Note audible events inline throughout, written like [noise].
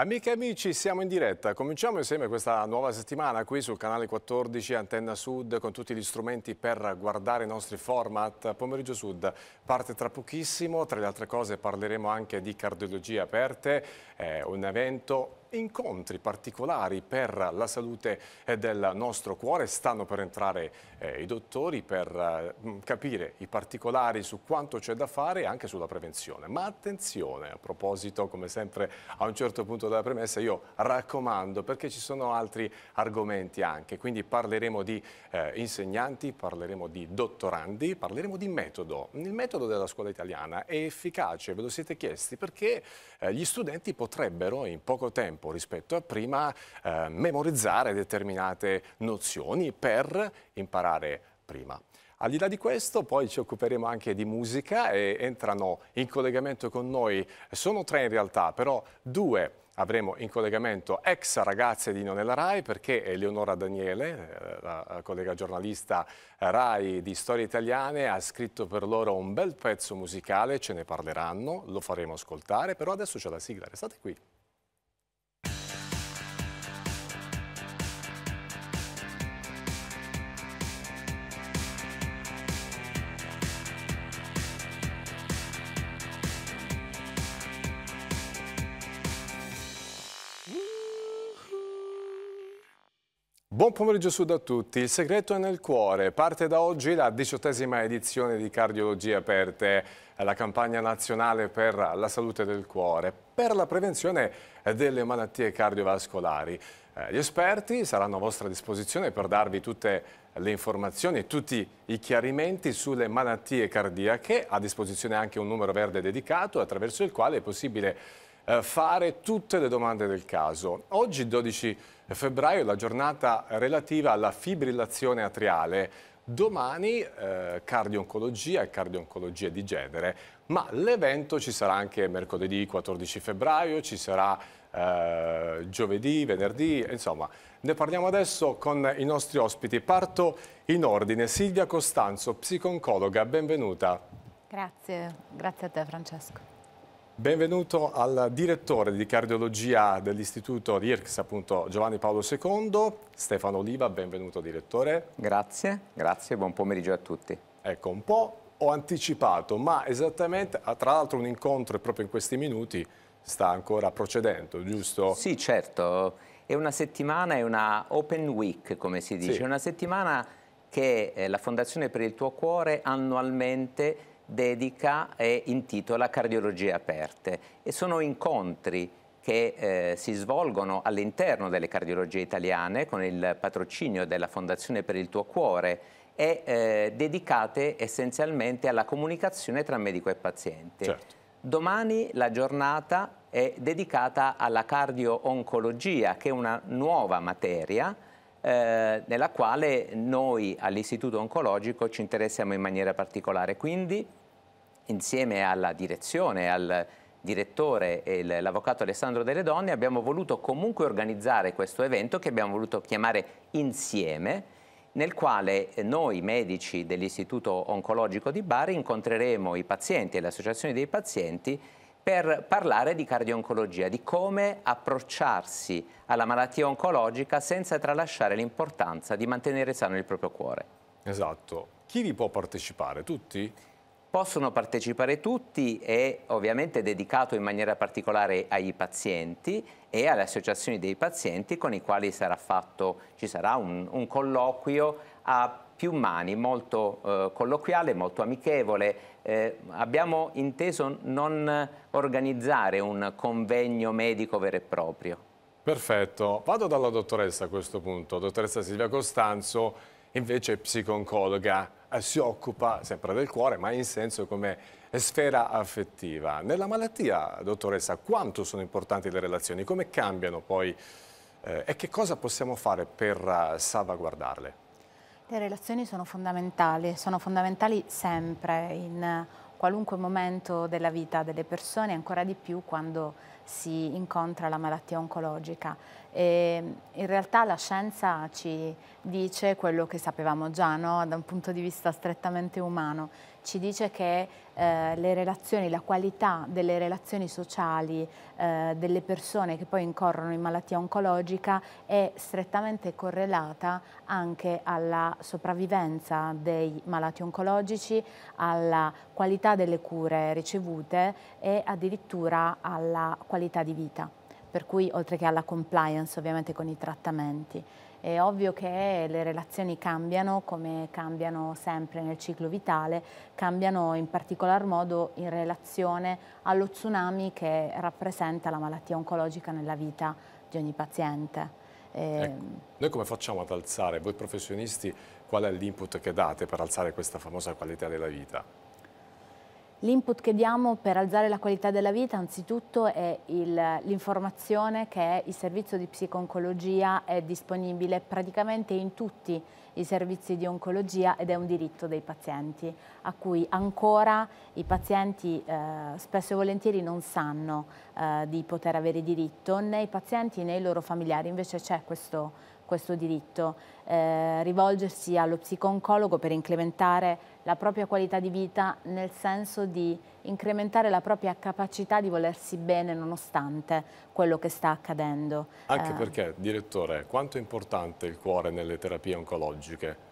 Amiche e amici, siamo in diretta. Cominciamo insieme questa nuova settimana qui sul canale 14 Antenna Sud con tutti gli strumenti per guardare i nostri format. Pomeriggio Sud parte tra pochissimo. Tra le altre cose parleremo anche di cardiologie aperte, È un evento incontri particolari per la salute eh, del nostro cuore. Stanno per entrare eh, i dottori per eh, mm, capire i particolari su quanto c'è da fare e anche sulla prevenzione. Ma attenzione, a proposito, come sempre, a un certo punto della premessa, io raccomando perché ci sono altri argomenti anche. Quindi parleremo di eh, insegnanti, parleremo di dottorandi, parleremo di metodo. Il metodo della scuola italiana è efficace, ve lo siete chiesti, perché eh, gli studenti potrebbero in poco tempo tempo rispetto a prima eh, memorizzare determinate nozioni per imparare prima. Al di là di questo poi ci occuperemo anche di musica e entrano in collegamento con noi, sono tre in realtà, però due avremo in collegamento ex ragazze di Nonella Rai perché Eleonora Daniele, eh, la collega giornalista Rai di Storie Italiane, ha scritto per loro un bel pezzo musicale, ce ne parleranno, lo faremo ascoltare, però adesso c'è la sigla, restate qui. Buon pomeriggio su da tutti. Il segreto è nel cuore. Parte da oggi la diciottesima edizione di Cardiologie Aperte, la campagna nazionale per la salute del cuore, per la prevenzione delle malattie cardiovascolari. Eh, gli esperti saranno a vostra disposizione per darvi tutte le informazioni, e tutti i chiarimenti sulle malattie cardiache. A disposizione anche un numero verde dedicato attraverso il quale è possibile eh, fare tutte le domande del caso. Oggi 12 febbraio, la giornata relativa alla fibrillazione atriale. Domani eh, cardio-oncologia e cardio-oncologia di genere, ma l'evento ci sarà anche mercoledì 14 febbraio, ci sarà eh, giovedì, venerdì, insomma. Ne parliamo adesso con i nostri ospiti. Parto in ordine. Silvia Costanzo, psiconcologa, benvenuta. Grazie, grazie a te Francesco. Benvenuto al direttore di cardiologia dell'Istituto RIRCS, appunto Giovanni Paolo II, Stefano Oliva, benvenuto direttore. Grazie, grazie, buon pomeriggio a tutti. Ecco, un po' ho anticipato, ma esattamente, ah, tra l'altro un incontro proprio in questi minuti sta ancora procedendo, giusto? Sì, certo, è una settimana, è una open week, come si dice, sì. una settimana che eh, la Fondazione per il Tuo Cuore annualmente dedica e intitola Cardiologie aperte e sono incontri che eh, si svolgono all'interno delle cardiologie italiane con il patrocinio della Fondazione per il tuo cuore e eh, dedicate essenzialmente alla comunicazione tra medico e paziente. Certo. Domani la giornata è dedicata alla cardio-oncologia, che è una nuova materia eh, nella quale noi all'Istituto Oncologico ci interessiamo in maniera particolare. Quindi insieme alla direzione, al direttore e l'avvocato Alessandro Delle Donne abbiamo voluto comunque organizzare questo evento che abbiamo voluto chiamare Insieme nel quale noi medici dell'Istituto Oncologico di Bari incontreremo i pazienti e le associazioni dei pazienti per parlare di cardio-oncologia, di come approcciarsi alla malattia oncologica senza tralasciare l'importanza di mantenere sano il proprio cuore. Esatto. Chi vi può partecipare? Tutti? Possono partecipare tutti è ovviamente dedicato in maniera particolare ai pazienti e alle associazioni dei pazienti con i quali sarà fatto, ci sarà un, un colloquio a più mani, molto eh, colloquiale, molto amichevole. Eh, abbiamo inteso non organizzare un convegno medico vero e proprio. Perfetto, vado dalla dottoressa a questo punto, dottoressa Silvia Costanzo, invece psiconcologa. Eh, si occupa sempre del cuore, ma in senso come sfera affettiva. Nella malattia, dottoressa, quanto sono importanti le relazioni? Come cambiano poi eh, e che cosa possiamo fare per eh, salvaguardarle? Le relazioni sono fondamentali, sono fondamentali sempre in qualunque momento della vita delle persone, ancora di più quando si incontra la malattia oncologica. E in realtà la scienza ci dice quello che sapevamo già, no? da un punto di vista strettamente umano, ci dice che eh, le relazioni, la qualità delle relazioni sociali eh, delle persone che poi incorrono in malattia oncologica è strettamente correlata anche alla sopravvivenza dei malati oncologici, alla qualità delle cure ricevute e addirittura alla qualità di vita, per cui oltre che alla compliance ovviamente con i trattamenti. È ovvio che le relazioni cambiano, come cambiano sempre nel ciclo vitale, cambiano in particolar modo in relazione allo tsunami che rappresenta la malattia oncologica nella vita di ogni paziente. Ehm, ecco. Noi come facciamo ad alzare, voi professionisti, qual è l'input che date per alzare questa famosa qualità della vita? L'input che diamo per alzare la qualità della vita anzitutto è l'informazione che il servizio di psico-oncologia è disponibile praticamente in tutti i servizi di oncologia ed è un diritto dei pazienti a cui ancora i pazienti eh, spesso e volentieri non sanno eh, di poter avere diritto né i pazienti né i loro familiari, invece c'è questo, questo diritto, eh, rivolgersi allo psico-oncologo per incrementare la propria qualità di vita nel senso di incrementare la propria capacità di volersi bene nonostante quello che sta accadendo. Anche eh. perché, direttore, quanto è importante il cuore nelle terapie oncologiche?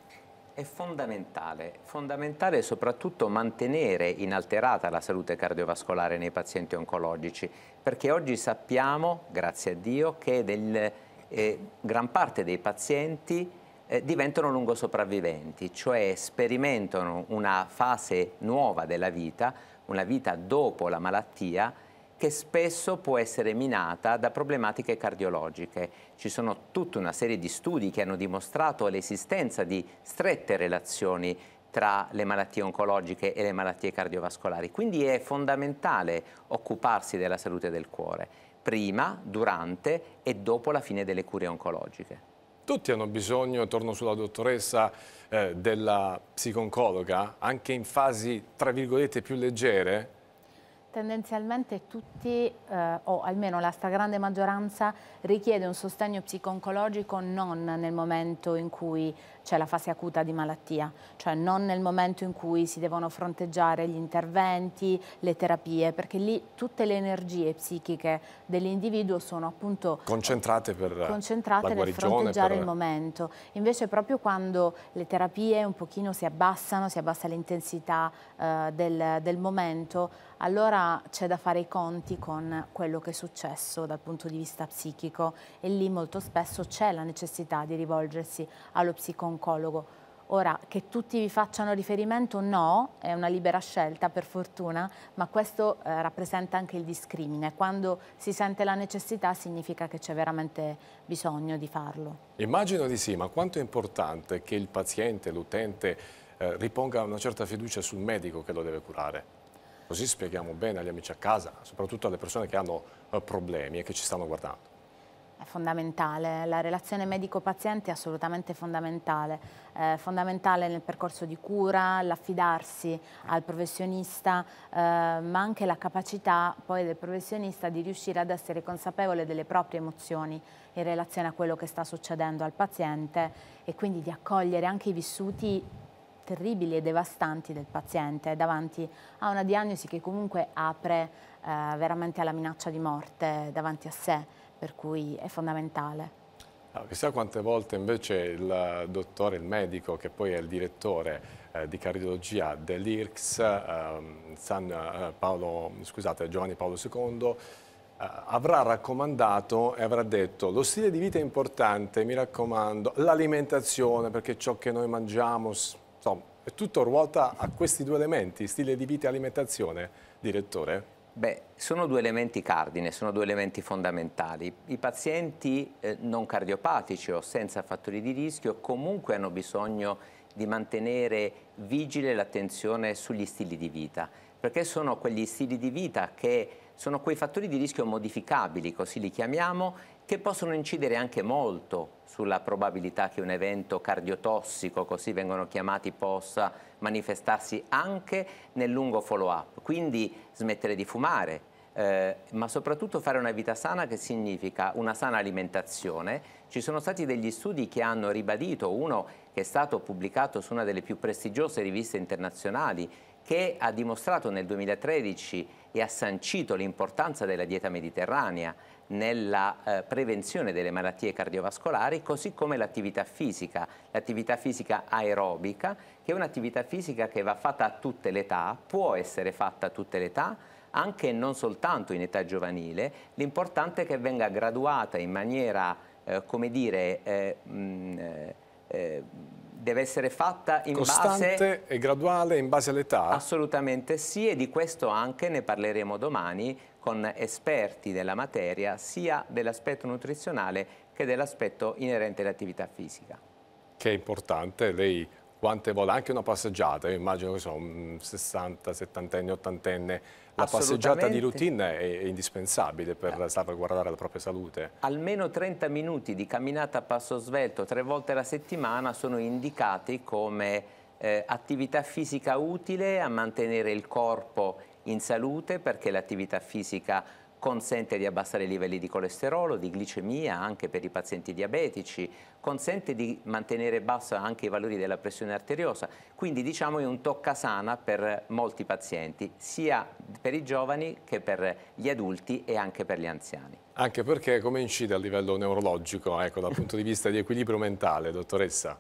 È fondamentale, fondamentale soprattutto mantenere inalterata la salute cardiovascolare nei pazienti oncologici, perché oggi sappiamo, grazie a Dio, che del, eh, gran parte dei pazienti eh, diventano lungo sopravviventi, cioè sperimentano una fase nuova della vita, una vita dopo la malattia, che spesso può essere minata da problematiche cardiologiche. Ci sono tutta una serie di studi che hanno dimostrato l'esistenza di strette relazioni tra le malattie oncologiche e le malattie cardiovascolari. Quindi è fondamentale occuparsi della salute del cuore, prima, durante e dopo la fine delle cure oncologiche. Tutti hanno bisogno, torno sulla dottoressa, eh, della psiconcologa, anche in fasi, tra virgolette, più leggere? Tendenzialmente tutti, eh, o almeno la stragrande maggioranza, richiede un sostegno psiconcologico non nel momento in cui c'è la fase acuta di malattia, cioè non nel momento in cui si devono fronteggiare gli interventi, le terapie, perché lì tutte le energie psichiche dell'individuo sono appunto eh, concentrate per, concentrate nel fronteggiare per... il momento. Invece proprio quando le terapie un pochino si abbassano, si abbassa l'intensità eh, del, del momento, allora c'è da fare i conti con quello che è successo dal punto di vista psichico e lì molto spesso c'è la necessità di rivolgersi allo psiconcorso oncologo. Ora, che tutti vi facciano riferimento, no, è una libera scelta per fortuna, ma questo eh, rappresenta anche il discrimine. Quando si sente la necessità significa che c'è veramente bisogno di farlo. Immagino di sì, ma quanto è importante che il paziente, l'utente, eh, riponga una certa fiducia sul medico che lo deve curare? Così spieghiamo bene agli amici a casa, soprattutto alle persone che hanno eh, problemi e che ci stanno guardando. È fondamentale, la relazione medico-paziente è assolutamente fondamentale, eh, fondamentale nel percorso di cura, l'affidarsi al professionista, eh, ma anche la capacità poi del professionista di riuscire ad essere consapevole delle proprie emozioni in relazione a quello che sta succedendo al paziente e quindi di accogliere anche i vissuti terribili e devastanti del paziente davanti a una diagnosi che comunque apre eh, veramente alla minaccia di morte davanti a sé per cui è fondamentale. No, ah, chissà quante volte invece il dottore, il medico, che poi è il direttore eh, di cardiologia dell'IRCS, ehm, eh, Giovanni Paolo II, eh, avrà raccomandato e avrà detto lo stile di vita è importante, mi raccomando, l'alimentazione, perché ciò che noi mangiamo, insomma, è tutto ruota a questi due elementi, stile di vita e alimentazione, direttore? Beh, sono due elementi cardine, sono due elementi fondamentali. I pazienti eh, non cardiopatici o senza fattori di rischio comunque hanno bisogno di mantenere vigile l'attenzione sugli stili di vita, perché sono quegli stili di vita che sono quei fattori di rischio modificabili, così li chiamiamo, che possono incidere anche molto sulla probabilità che un evento cardiotossico, così vengono chiamati, possa manifestarsi anche nel lungo follow-up. Quindi smettere di fumare, eh, ma soprattutto fare una vita sana che significa una sana alimentazione. Ci sono stati degli studi che hanno ribadito, uno che è stato pubblicato su una delle più prestigiose riviste internazionali, che ha dimostrato nel 2013 e ha sancito l'importanza della dieta mediterranea, nella eh, prevenzione delle malattie cardiovascolari, così come l'attività fisica, l'attività fisica aerobica, che è un'attività fisica che va fatta a tutte le età, può essere fatta a tutte le età, anche non soltanto in età giovanile, l'importante è che venga graduata in maniera, eh, come dire, eh, mh, eh, deve essere fatta in Costante base... e graduale in base all'età? Assolutamente sì e di questo anche ne parleremo domani con esperti della materia sia dell'aspetto nutrizionale che dell'aspetto inerente all'attività fisica. Che è importante, lei quante volte, anche una passeggiata, io immagino che sono un 60, 70enne, 80enne, la passeggiata di routine è indispensabile per salvaguardare la propria salute. Almeno 30 minuti di camminata a passo svelto tre volte alla settimana sono indicati come eh, attività fisica utile a mantenere il corpo in salute perché l'attività fisica consente di abbassare i livelli di colesterolo, di glicemia anche per i pazienti diabetici, consente di mantenere bassa anche i valori della pressione arteriosa, quindi diciamo è un sana per molti pazienti, sia per i giovani che per gli adulti e anche per gli anziani. Anche perché come incide a livello neurologico, ecco, dal punto di vista di equilibrio mentale, dottoressa?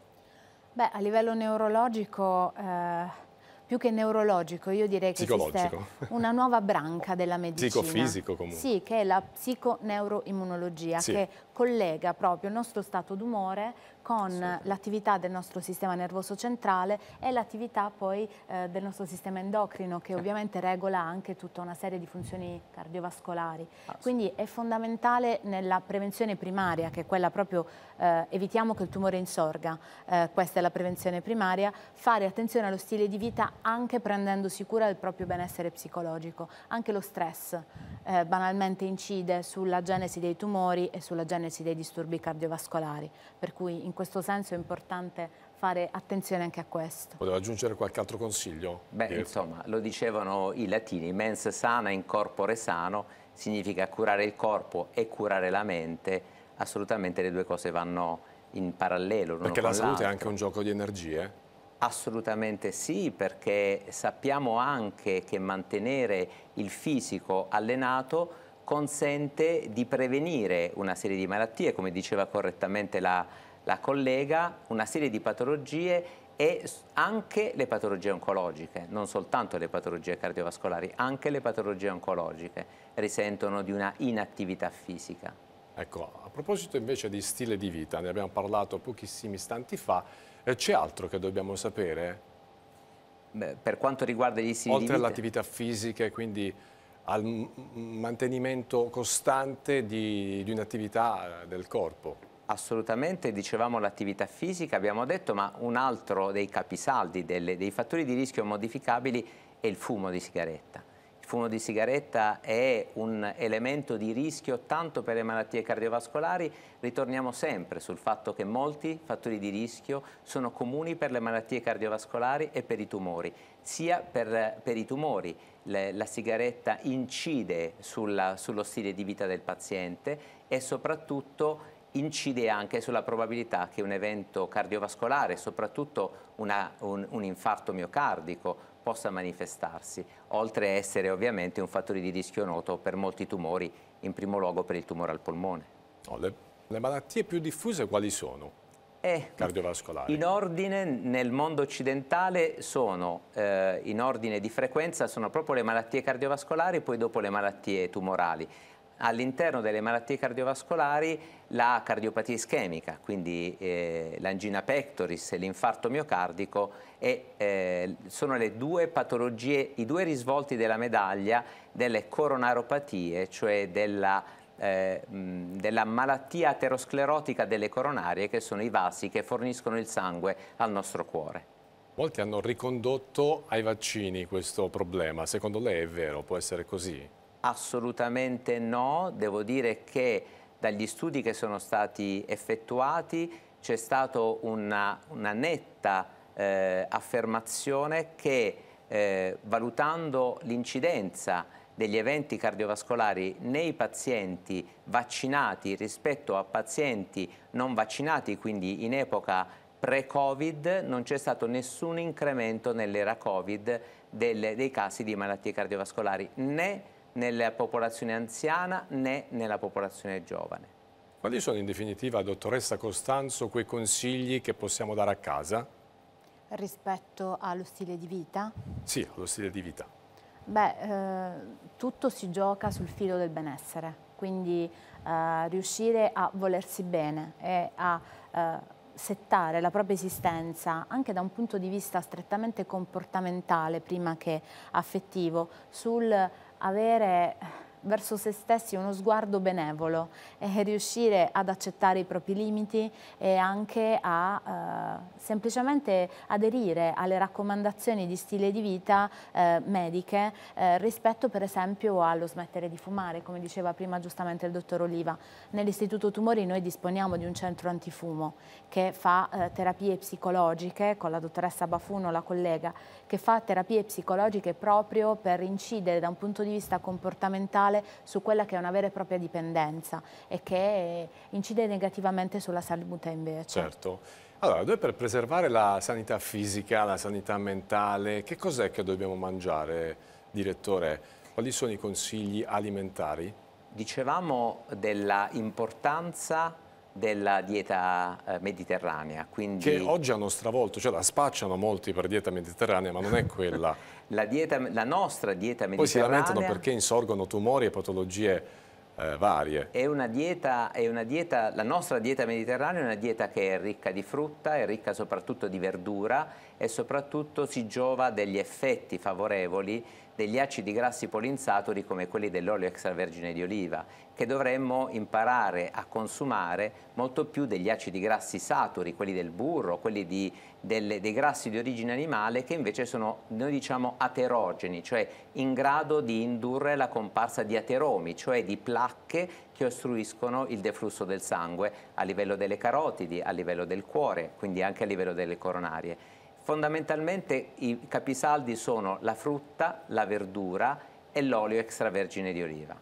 Beh, a livello neurologico... Eh più che neurologico, io direi che esiste [laughs] una nuova branca della [laughs] medicina. Psicofisico comunque. Sì, che è la psiconeuroimmunologia, sì. che collega proprio il nostro stato d'umore con l'attività del nostro sistema nervoso centrale e l'attività poi eh, del nostro sistema endocrino che ovviamente regola anche tutta una serie di funzioni cardiovascolari. Ah, Quindi è fondamentale nella prevenzione primaria, che è quella proprio eh, evitiamo che il tumore insorga, eh, questa è la prevenzione primaria, fare attenzione allo stile di vita anche prendendosi cura del proprio benessere psicologico. Anche lo stress eh, banalmente incide sulla genesi dei tumori e sulla genesi diagnosi dei disturbi cardiovascolari, per cui in questo senso è importante fare attenzione anche a questo. Volevo aggiungere qualche altro consiglio? Beh, Diego. insomma, lo dicevano i latini, mens sana in corpore sano significa curare il corpo e curare la mente, assolutamente le due cose vanno in parallelo. Perché la salute è anche un gioco di energie? Assolutamente sì, perché sappiamo anche che mantenere il fisico allenato consente di prevenire una serie di malattie, come diceva correttamente la, la collega, una serie di patologie e anche le patologie oncologiche, non soltanto le patologie cardiovascolari, anche le patologie oncologiche risentono di una inattività fisica. Ecco, a proposito invece di stile di vita, ne abbiamo parlato pochissimi istanti fa, eh, c'è altro che dobbiamo sapere? Beh, per quanto riguarda gli stili Oltre di vita... Oltre all'attività fisica e quindi al mantenimento costante di, di un'attività del corpo. Assolutamente, dicevamo l'attività fisica, abbiamo detto, ma un altro dei capisaldi, delle, dei fattori di rischio modificabili è il fumo di sigaretta. Il fumo di sigaretta è un elemento di rischio tanto per le malattie cardiovascolari, ritorniamo sempre sul fatto che molti fattori di rischio sono comuni per le malattie cardiovascolari e per i tumori, sia per, per i tumori le, la sigaretta incide sulla, sullo stile di vita del paziente e soprattutto incide anche sulla probabilità che un evento cardiovascolare, soprattutto una, un, un infarto miocardico, possa manifestarsi, oltre a essere ovviamente un fattore di rischio noto per molti tumori, in primo luogo per il tumore al polmone. le, le malattie più diffuse quali sono? Eh, cardiovascolari. In ordine nel mondo occidentale sono, eh, in ordine di frequenza, sono proprio le malattie cardiovascolari e poi dopo le malattie tumorali. All'interno delle malattie cardiovascolari la cardiopatia ischemica, quindi eh, l'angina pectoris e l'infarto miocardico e, eh, sono due patologie, i due risvolti della medaglia delle coronaropatie, cioè della eh, della malattia aterosclerotica delle coronarie che sono i vasi che forniscono il sangue al nostro cuore. Molti hanno ricondotto ai vaccini questo problema, secondo lei è vero? Può essere così? Assolutamente no, devo dire che dagli studi che sono stati effettuati c'è stata una, una, netta eh, affermazione che eh, valutando l'incidenza degli eventi cardiovascolari nei pazienti vaccinati rispetto a pazienti non vaccinati, quindi in epoca pre-Covid non c'è stato nessun incremento nell'era Covid delle, dei casi di malattie cardiovascolari, né nella popolazione anziana né nella popolazione giovane. Quali sono in definitiva, dottoressa Costanzo, quei consigli che possiamo dare a casa? Rispetto allo stile di vita? Sì, allo stile di vita. Beh, eh, tutto si gioca sul filo del benessere, quindi eh, riuscire a volersi bene e a eh, settare la propria esistenza anche da un punto di vista strettamente comportamentale prima che affettivo sul avere verso se stessi uno sguardo benevolo e riuscire ad accettare i propri limiti e anche a eh, semplicemente aderire alle raccomandazioni di stile di vita eh, mediche eh, rispetto per esempio allo smettere di fumare, come diceva prima giustamente il dottor Oliva. Nell'Istituto Tumori noi disponiamo di un centro antifumo che fa eh, terapie psicologiche con la dottoressa Bafuno, la collega, che fa terapie psicologiche proprio per incidere da un punto di vista comportamentale sociale su quella che è una vera e propria dipendenza e che incide negativamente sulla salute invece. Certo. Allora, noi per preservare la sanità fisica, la sanità mentale, che cos'è che dobbiamo mangiare, direttore? Quali sono i consigli alimentari? Dicevamo della importanza della dieta eh, mediterranea. Quindi... Che oggi hanno stravolto, cioè la spacciano molti per dieta mediterranea, ma non è quella. [laughs] la, dieta, la, nostra dieta mediterranea... Poi si lamentano perché insorgono tumori e patologie eh, varie. È una dieta, è una dieta, la nostra dieta mediterranea è una dieta che è ricca di frutta, è ricca soprattutto di verdura e soprattutto si giova degli effetti favorevoli degli acidi grassi polinsaturi come quelli dell'olio extravergine di oliva, che dovremmo imparare a consumare molto più degli acidi grassi saturi, quelli del burro, quelli di, delle, dei grassi di origine animale, che invece sono, noi diciamo, aterogeni, cioè in grado di indurre la comparsa di ateromi, cioè di placche che ostruiscono il deflusso del sangue a livello delle carotidi, a livello del cuore, quindi anche a livello delle coronarie. Fondamentalmente i capisaldi sono la frutta, la verdura e l'olio extravergine di oliva.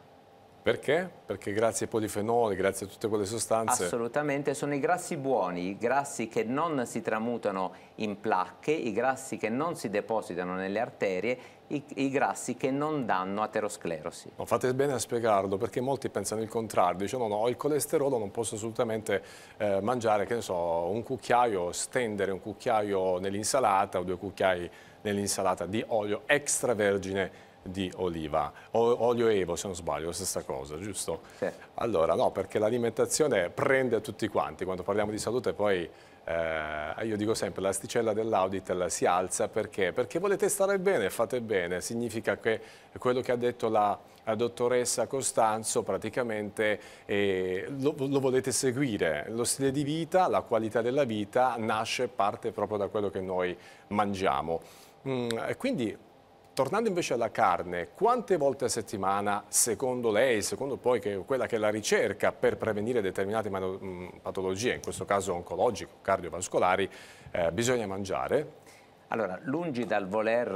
Perché? Perché grazie ai polifenoli, grazie a tutte quelle sostanze... Assolutamente, sono i grassi buoni, i grassi che non si tramutano in placche, i grassi che non si depositano nelle arterie i, i, grassi che non danno aterosclerosi. Non fate bene a spiegarlo perché molti pensano il contrario, dicono no, ho il colesterolo, non posso assolutamente eh, mangiare, che ne so, un cucchiaio, stendere un cucchiaio nell'insalata o due cucchiai nell'insalata di olio extravergine di oliva, o, olio evo se non sbaglio, la stessa cosa, giusto? Sì. Allora no, perché l'alimentazione prende a tutti quanti, quando parliamo di salute poi eh, io dico sempre, l'asticella dell'Auditel si alza perché? Perché volete stare bene, fate bene, significa che quello che ha detto la, la dottoressa Costanzo praticamente eh, lo, lo, volete seguire, lo stile di vita, la qualità della vita nasce, parte proprio da quello che noi mangiamo. Mm, quindi Tornando invece alla carne, quante volte a settimana, secondo lei, secondo poi che quella che è la ricerca per prevenire determinate patologie, in questo caso oncologiche, cardiovascolari, eh, bisogna mangiare? Allora, lungi dal voler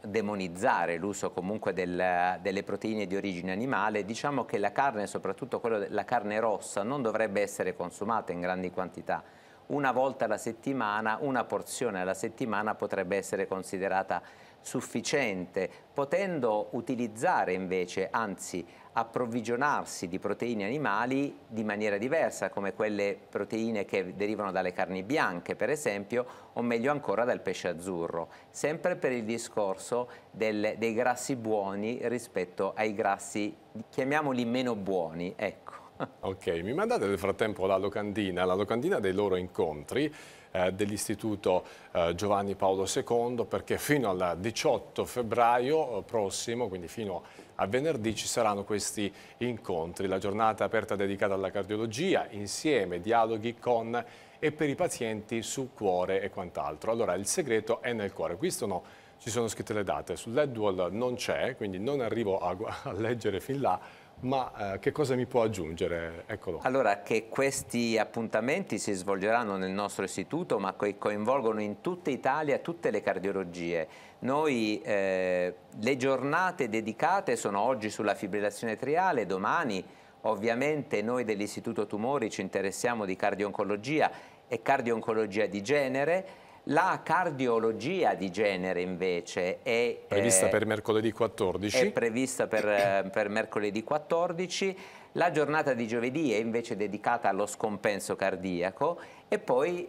eh, demonizzare l'uso comunque del, delle proteine di origine animale, diciamo che la carne, soprattutto quella, la carne rossa, non dovrebbe essere consumata in grandi quantità. Una volta alla settimana, una porzione alla settimana potrebbe essere considerata sufficiente, potendo utilizzare invece, anzi approvvigionarsi di proteine animali di maniera diversa, come quelle proteine che derivano dalle carni bianche, per esempio, o meglio ancora dal pesce azzurro, sempre per il discorso del, dei grassi buoni rispetto ai grassi, chiamiamoli meno buoni, ecco. Ok, mi mandate nel frattempo la locandina, la locandina dei loro incontri, eh, dell'Istituto eh, Giovanni Paolo II perché fino al 18 febbraio eh, prossimo, quindi fino a venerdì, ci saranno questi incontri. La giornata aperta dedicata alla cardiologia, insieme, dialoghi con e per i pazienti su cuore e quant'altro. Allora, il segreto è nel cuore. Qui sono, ci sono scritte le date. Sull'Edwall non c'è, quindi non arrivo a, [laughs] a leggere fin là, ma eh, che cosa mi può aggiungere? Eccolo. Allora, che questi appuntamenti si svolgeranno nel nostro istituto, ma co coinvolgono in tutta Italia tutte le cardiologie. Noi, eh, le giornate dedicate sono oggi sulla fibrillazione triale, domani ovviamente noi dell'Istituto Tumori ci interessiamo di cardio-oncologia e cardio-oncologia di genere, la cardiologia di genere invece è prevista eh, per mercoledì 14. È prevista per, eh, per mercoledì 14. La giornata di giovedì è invece dedicata allo scompenso cardiaco e poi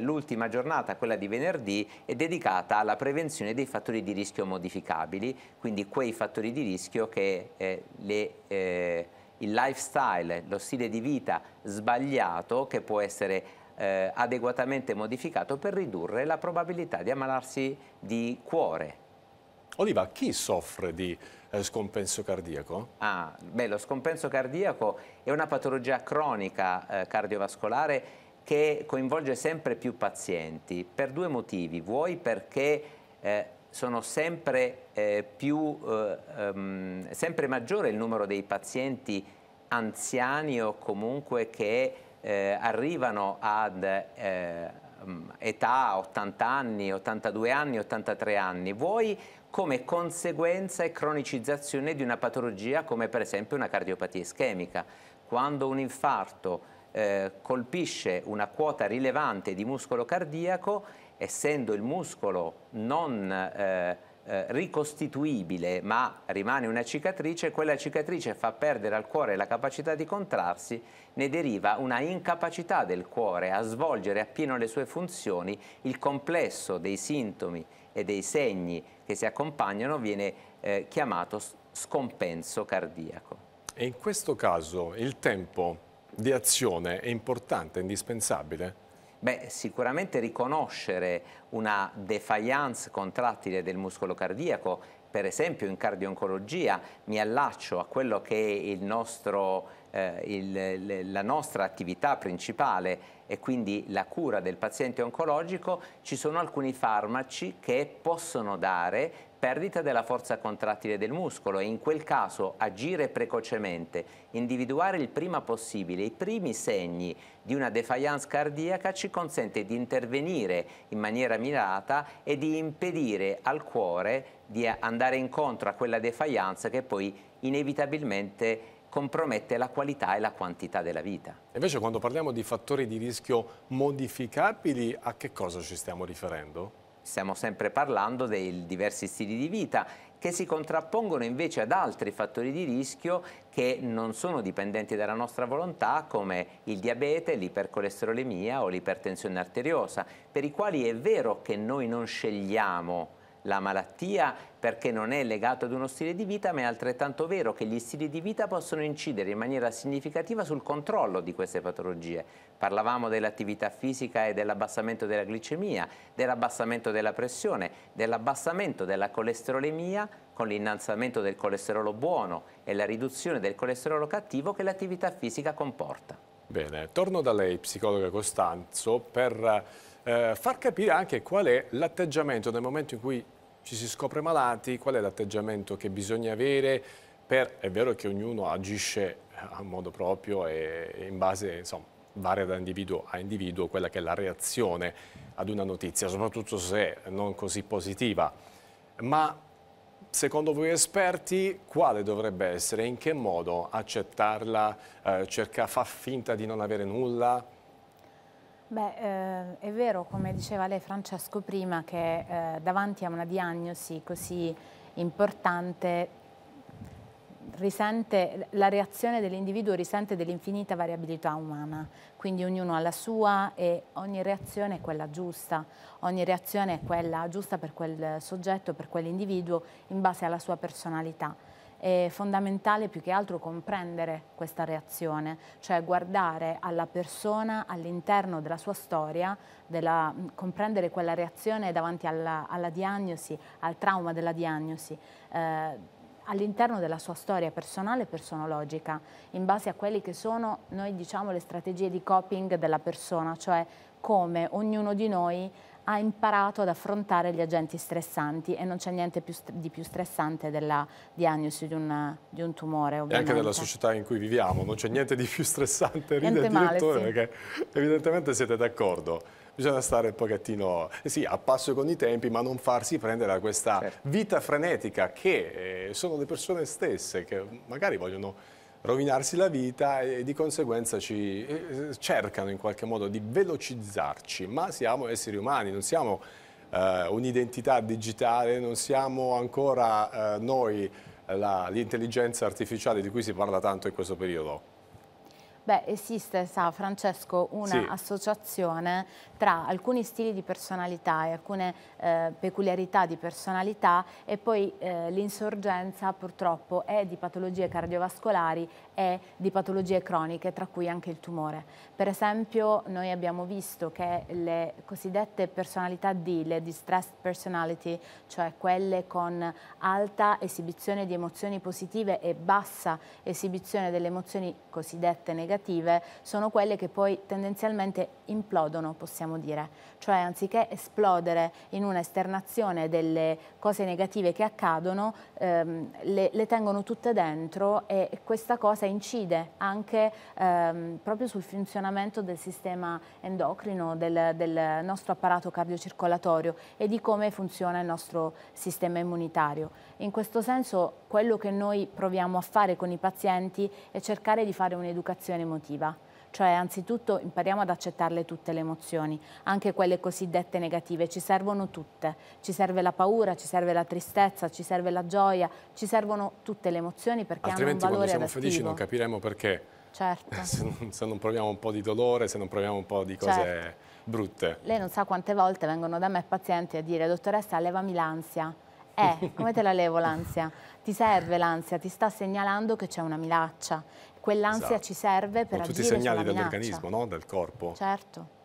l'ultima giornata, quella di venerdì, è dedicata alla prevenzione dei fattori di rischio modificabili, quindi quei fattori di rischio che eh, le, eh, il lifestyle, lo stile di vita sbagliato che può essere eh, adeguatamente modificato per ridurre la probabilità di ammalarsi di cuore. Oliva, chi soffre di eh, scompenso cardiaco? Ah, beh, lo scompenso cardiaco è una patologia cronica eh, cardiovascolare che coinvolge sempre più pazienti per due motivi. Vuoi perché eh, sono sempre, eh, più, eh, ehm, sempre maggiore il numero dei pazienti anziani o comunque che eh, arrivano ad eh, mm, età 80 anni, 82 anni, 83 anni, vuoi come conseguenza e cronicizzazione di una patologia come per esempio una cardiopatia ischemica. Quando un infarto eh, colpisce una quota rilevante di muscolo cardiaco, essendo il muscolo non eh, eh, ricostituibile ma rimane una cicatrice, quella cicatrice fa perdere al cuore la capacità di contrarsi, ne deriva una incapacità del cuore a svolgere appieno le sue funzioni, il complesso dei sintomi e dei segni che si accompagnano viene eh, chiamato scompenso cardiaco. E in questo caso il tempo di azione è importante, è indispensabile? Beh, sicuramente riconoscere una defiance contrattile del muscolo cardiaco, per esempio in cardio-oncologia, mi allaccio a quello che è nostro, eh, il, la nostra attività principale, e quindi la cura del paziente oncologico, ci sono alcuni farmaci che possono dare perdita della forza contrattile del muscolo e in quel caso agire precocemente, individuare il prima possibile i primi segni di una defiance cardiaca ci consente di intervenire in maniera mirata e di impedire al cuore di andare incontro a quella defiance che poi inevitabilmente compromette la qualità e la quantità della vita. Invece quando parliamo di fattori di rischio modificabili, a che cosa ci stiamo riferendo? Stiamo sempre parlando dei diversi stili di vita che si contrappongono invece ad altri fattori di rischio che non sono dipendenti dalla nostra volontà come il diabete, l'ipercolesterolemia o l'ipertensione arteriosa, per i quali è vero che noi non scegliamo la malattia perché non è legato ad uno stile di vita, ma è altrettanto vero che gli stili di vita possono incidere in maniera significativa sul controllo di queste patologie. Parlavamo dell'attività fisica e dell'abbassamento della glicemia, dell'abbassamento della pressione, dell'abbassamento della colesterolemia con l'innalzamento del colesterolo buono e la riduzione del colesterolo cattivo che l'attività fisica comporta. Bene, torno da lei, psicologa Costanzo, per eh, far capire anche qual è l'atteggiamento nel momento in cui ci si scopre malati, qual è l'atteggiamento che bisogna avere per, è vero che ognuno agisce eh, a modo proprio e in base, insomma, varia da individuo a individuo quella che è la reazione ad una notizia, soprattutto se non così positiva. Ma secondo voi esperti quale dovrebbe essere, in che modo accettarla, eh, cerca, fa finta di non avere nulla, Beh, eh, è vero, come diceva lei Francesco prima, che eh, davanti a una diagnosi così importante risente, la reazione dell'individuo risente dell'infinita variabilità umana, quindi ognuno ha la sua e ogni reazione è quella giusta, ogni reazione è quella giusta per quel soggetto, per quell'individuo in base alla sua personalità è fondamentale più che altro comprendere questa reazione, cioè guardare alla persona all'interno della sua storia, della, comprendere quella reazione davanti alla, alla, diagnosi, al trauma della diagnosi. Eh, all'interno della sua storia personale e personologica, in base a quelle che sono, noi diciamo, le strategie di coping della persona, cioè come ognuno di noi ha imparato ad affrontare gli agenti stressanti e non c'è niente più di più stressante della diagnosi di, un, di un tumore. Ovviamente. E anche della società in cui viviamo, non c'è niente di più stressante, ride il direttore, male, sì. perché evidentemente siete d'accordo. Bisogna stare un pochettino eh sì, a passo con i tempi, ma non farsi prendere da questa certo. vita frenetica che eh, sono le persone stesse che magari vogliono rovinarsi la vita e di conseguenza ci eh, cercano in qualche modo di velocizzarci, ma siamo esseri umani, non siamo eh, un'identità digitale, non siamo ancora eh, noi l'intelligenza artificiale di cui si parla tanto in questo periodo. Beh, esiste, sa Francesco, un'associazione sì. tra alcuni stili di personalità e alcune eh, peculiarità di personalità e poi eh, l'insorgenza purtroppo è di patologie cardiovascolari e di patologie croniche, tra cui anche il tumore. Per esempio noi abbiamo visto che le cosiddette personalità D, le distressed personality, cioè quelle con alta esibizione di emozioni positive e bassa esibizione delle emozioni cosiddette negative, negative sono quelle che poi tendenzialmente implodono, possiamo dire. Cioè anziché esplodere in una esternazione delle cose negative che accadono, ehm, le, le, tengono tutte dentro e questa cosa incide anche ehm, proprio sul funzionamento del sistema endocrino, del, del nostro apparato cardiocircolatorio e di come funziona il nostro sistema immunitario. In questo senso quello che noi proviamo a fare con i pazienti è cercare di fare un'educazione emotiva, cioè anzitutto impariamo ad accettarle tutte le emozioni, anche quelle cosiddette negative, ci servono tutte, ci serve la paura, ci serve la tristezza, ci serve la gioia, ci servono tutte le emozioni perché Altrimenti, hanno un valore Altrimenti quando siamo adattivo. felici non capiremo perché. Certo. [laughs] Se, se, non proviamo un po' di dolore, se non proviamo un po' di cose certo. brutte. Lei non sa quante volte vengono da me pazienti a dire dottoressa levami l'ansia. Eh, [laughs] come te la levo l'ansia? Ti serve l'ansia, ti sta segnalando che c'è una minaccia quell'ansia esatto. ci serve per Con tutti i segnali dell'organismo, no? del corpo. Certo.